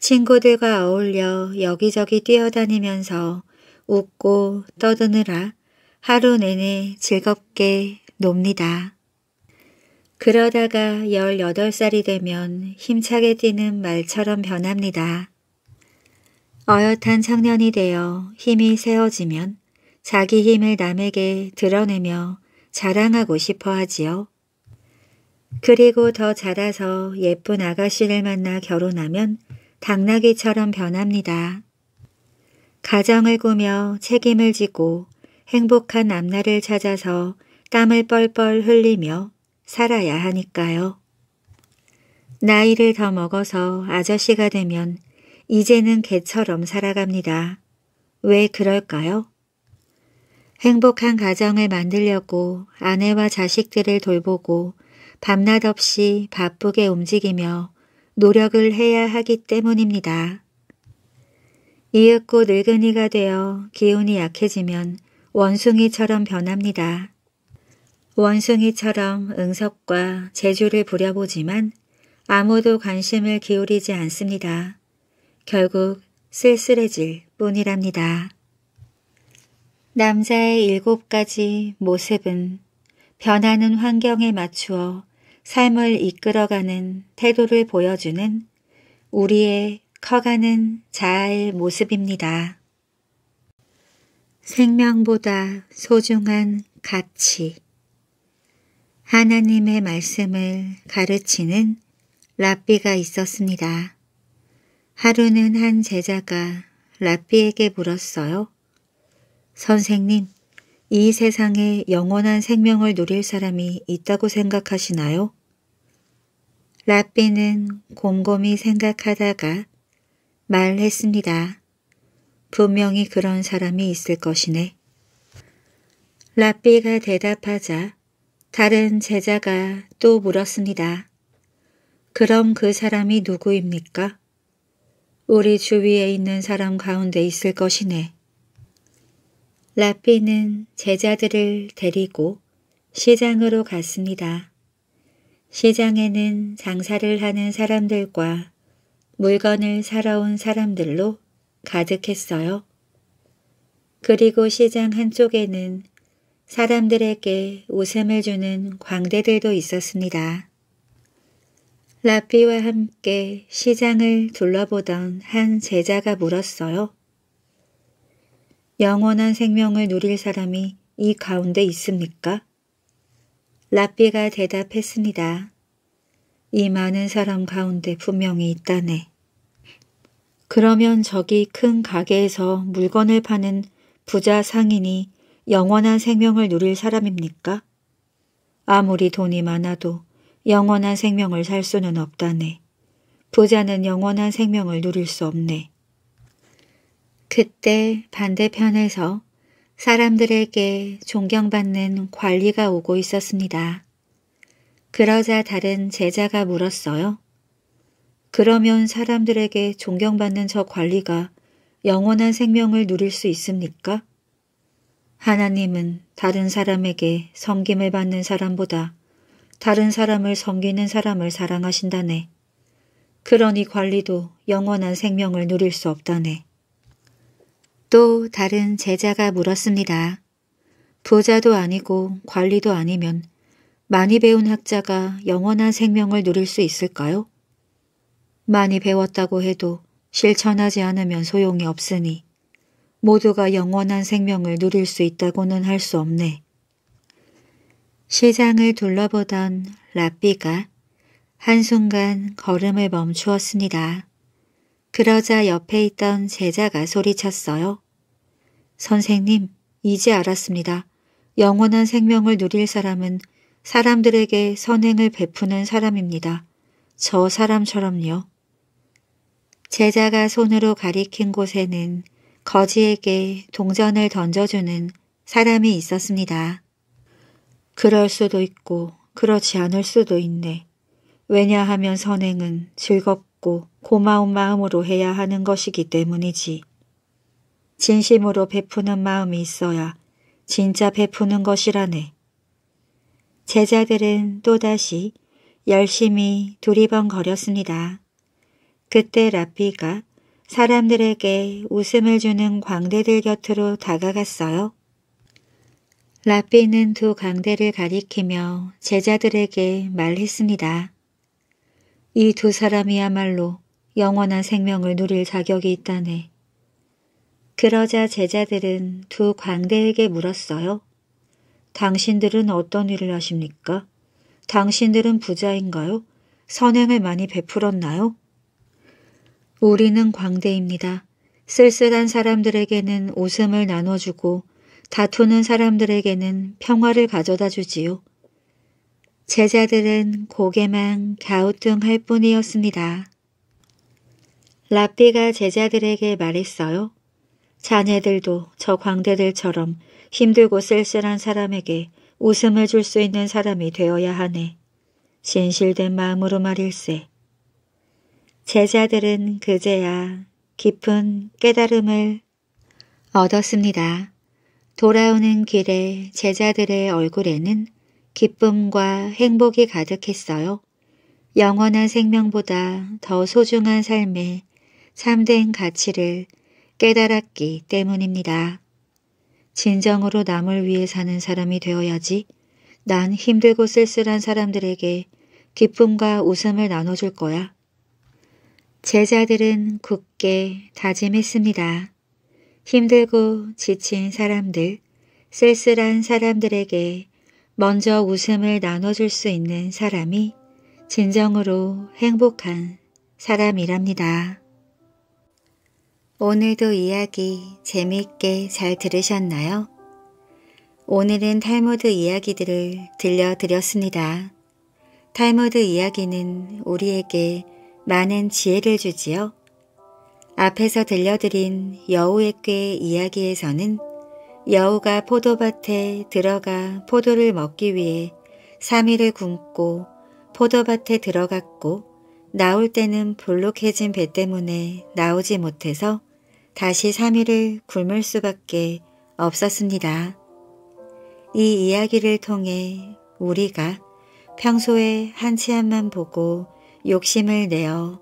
친구들과 어울려 여기저기 뛰어다니면서 웃고 떠드느라 하루 내내 즐겁게 놉니다. 그러다가 18살이 되면 힘차게 뛰는 말처럼 변합니다. 어엿한 청년이 되어 힘이 세워지면 자기 힘을 남에게 드러내며 자랑하고 싶어 하지요. 그리고 더 자라서 예쁜 아가씨를 만나 결혼하면 당나귀처럼 변합니다. 가정을 꾸며 책임을 지고 행복한 앞날을 찾아서 땀을 뻘뻘 흘리며 살아야 하니까요. 나이를 더 먹어서 아저씨가 되면 이제는 개처럼 살아갑니다. 왜 그럴까요? 행복한 가정을 만들려고 아내와 자식들을 돌보고 밤낮 없이 바쁘게 움직이며 노력을 해야 하기 때문입니다. 이윽고 늙은이가 되어 기운이 약해지면 원숭이처럼 변합니다. 원숭이처럼 응석과 재주를 부려보지만 아무도 관심을 기울이지 않습니다. 결국 쓸쓸해질 뿐이랍니다. 남자의 일곱 가지 모습은 변하는 환경에 맞추어 삶을 이끌어가는 태도를 보여주는 우리의 커가는 자아의 모습입니다. 생명보다 소중한 가치 하나님의 말씀을 가르치는 랍비가 있었습니다. 하루는 한 제자가 랍비에게 물었어요. 선생님, 이 세상에 영원한 생명을 누릴 사람이 있다고 생각하시나요? 라삐는 곰곰이 생각하다가 말했습니다. 분명히 그런 사람이 있을 것이네. 라삐가 대답하자 다른 제자가 또 물었습니다. 그럼 그 사람이 누구입니까? 우리 주위에 있는 사람 가운데 있을 것이네. 라피는 제자들을 데리고 시장으로 갔습니다. 시장에는 장사를 하는 사람들과 물건을 사러 온 사람들로 가득했어요. 그리고 시장 한쪽에는 사람들에게 웃음을 주는 광대들도 있었습니다. 라피와 함께 시장을 둘러보던 한 제자가 물었어요. 영원한 생명을 누릴 사람이 이 가운데 있습니까? 라삐가 대답했습니다. 이 많은 사람 가운데 분명히 있다네. 그러면 저기 큰 가게에서 물건을 파는 부자 상인이 영원한 생명을 누릴 사람입니까? 아무리 돈이 많아도 영원한 생명을 살 수는 없다네. 부자는 영원한 생명을 누릴 수 없네. 그때 반대편에서 사람들에게 존경받는 관리가 오고 있었습니다. 그러자 다른 제자가 물었어요. 그러면 사람들에게 존경받는 저 관리가 영원한 생명을 누릴 수 있습니까? 하나님은 다른 사람에게 섬김을 받는 사람보다 다른 사람을 섬기는 사람을 사랑하신다네. 그러니 관리도 영원한 생명을 누릴 수 없다네. 또 다른 제자가 물었습니다. 부자도 아니고 관리도 아니면 많이 배운 학자가 영원한 생명을 누릴 수 있을까요? 많이 배웠다고 해도 실천하지 않으면 소용이 없으니 모두가 영원한 생명을 누릴 수 있다고는 할 수 없네. 시장을 둘러보던 라삐가 한순간 걸음을 멈추었습니다. 그러자 옆에 있던 제자가 소리쳤어요. 선생님, 이제 알았습니다. 영원한 생명을 누릴 사람은 사람들에게 선행을 베푸는 사람입니다. 저 사람처럼요. 제자가 손으로 가리킨 곳에는 거지에게 동전을 던져주는 사람이 있었습니다. 그럴 수도 있고 그렇지 않을 수도 있네. 왜냐하면 선행은 즐겁고 고고 고마운 마음으로 해야 하는 것이기 때문이지. 진심으로 베푸는 마음이 있어야 진짜 베푸는 것이라네. 제자들은 또다시 열심히 두리번거렸습니다. 그때 라삐가 사람들에게 웃음을 주는 광대들 곁으로 다가갔어요. 라삐는 두 광대를 가리키며 제자들에게 말했습니다. 이두 사람이야말로 영원한 생명을 누릴 자격이 있다네. 그러자 제자들은 두 광대에게 물었어요. 당신들은 어떤 일을 하십니까? 당신들은 부자인가요? 선행을 많이 베풀었나요? 우리는 광대입니다. 쓸쓸한 사람들에게는 웃음을 나눠주고 다투는 사람들에게는 평화를 가져다 주지요. 제자들은 고개만 갸우뚱할 뿐이었습니다. 라삐가 제자들에게 말했어요. 자네들도 저 광대들처럼 힘들고 쓸쓸한 사람에게 웃음을 줄 수 있는 사람이 되어야 하네. 진실된 마음으로 말일세. 제자들은 그제야 깊은 깨달음을 얻었습니다. 돌아오는 길에 제자들의 얼굴에는 기쁨과 행복이 가득했어요. 영원한 생명보다 더 소중한 삶의 참된 가치를 깨달았기 때문입니다. 진정으로 남을 위해 사는 사람이 되어야지 난 힘들고 쓸쓸한 사람들에게 기쁨과 웃음을 나눠줄 거야. 제자들은 굳게 다짐했습니다. 힘들고 지친 사람들, 쓸쓸한 사람들에게 먼저 웃음을 나눠줄 수 있는 사람이 진정으로 행복한 사람이랍니다. 오늘도 이야기 재미있게 잘 들으셨나요? 오늘은 탈모드 이야기들을 들려드렸습니다. 탈모드 이야기는 우리에게 많은 지혜를 주지요. 앞에서 들려드린 여우의 꾀 이야기에서는 여우가 포도밭에 들어가 포도를 먹기 위해 3일을 굶고 포도밭에 들어갔고 나올 때는 불룩해진배 때문에 나오지 못해서 다시 3일을 굶을 수밖에 없었습니다. 이 이야기를 통해 우리가 평소에 한치앞만 보고 욕심을 내어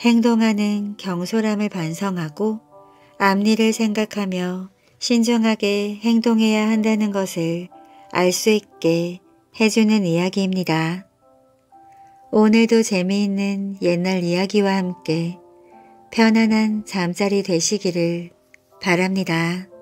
행동하는 경솔함을 반성하고 앞니를 생각하며 신중하게 행동해야 한다는 것을 알 수 있게 해주는 이야기입니다. 오늘도 재미있는 옛날 이야기와 함께 편안한 잠자리 되시기를 바랍니다.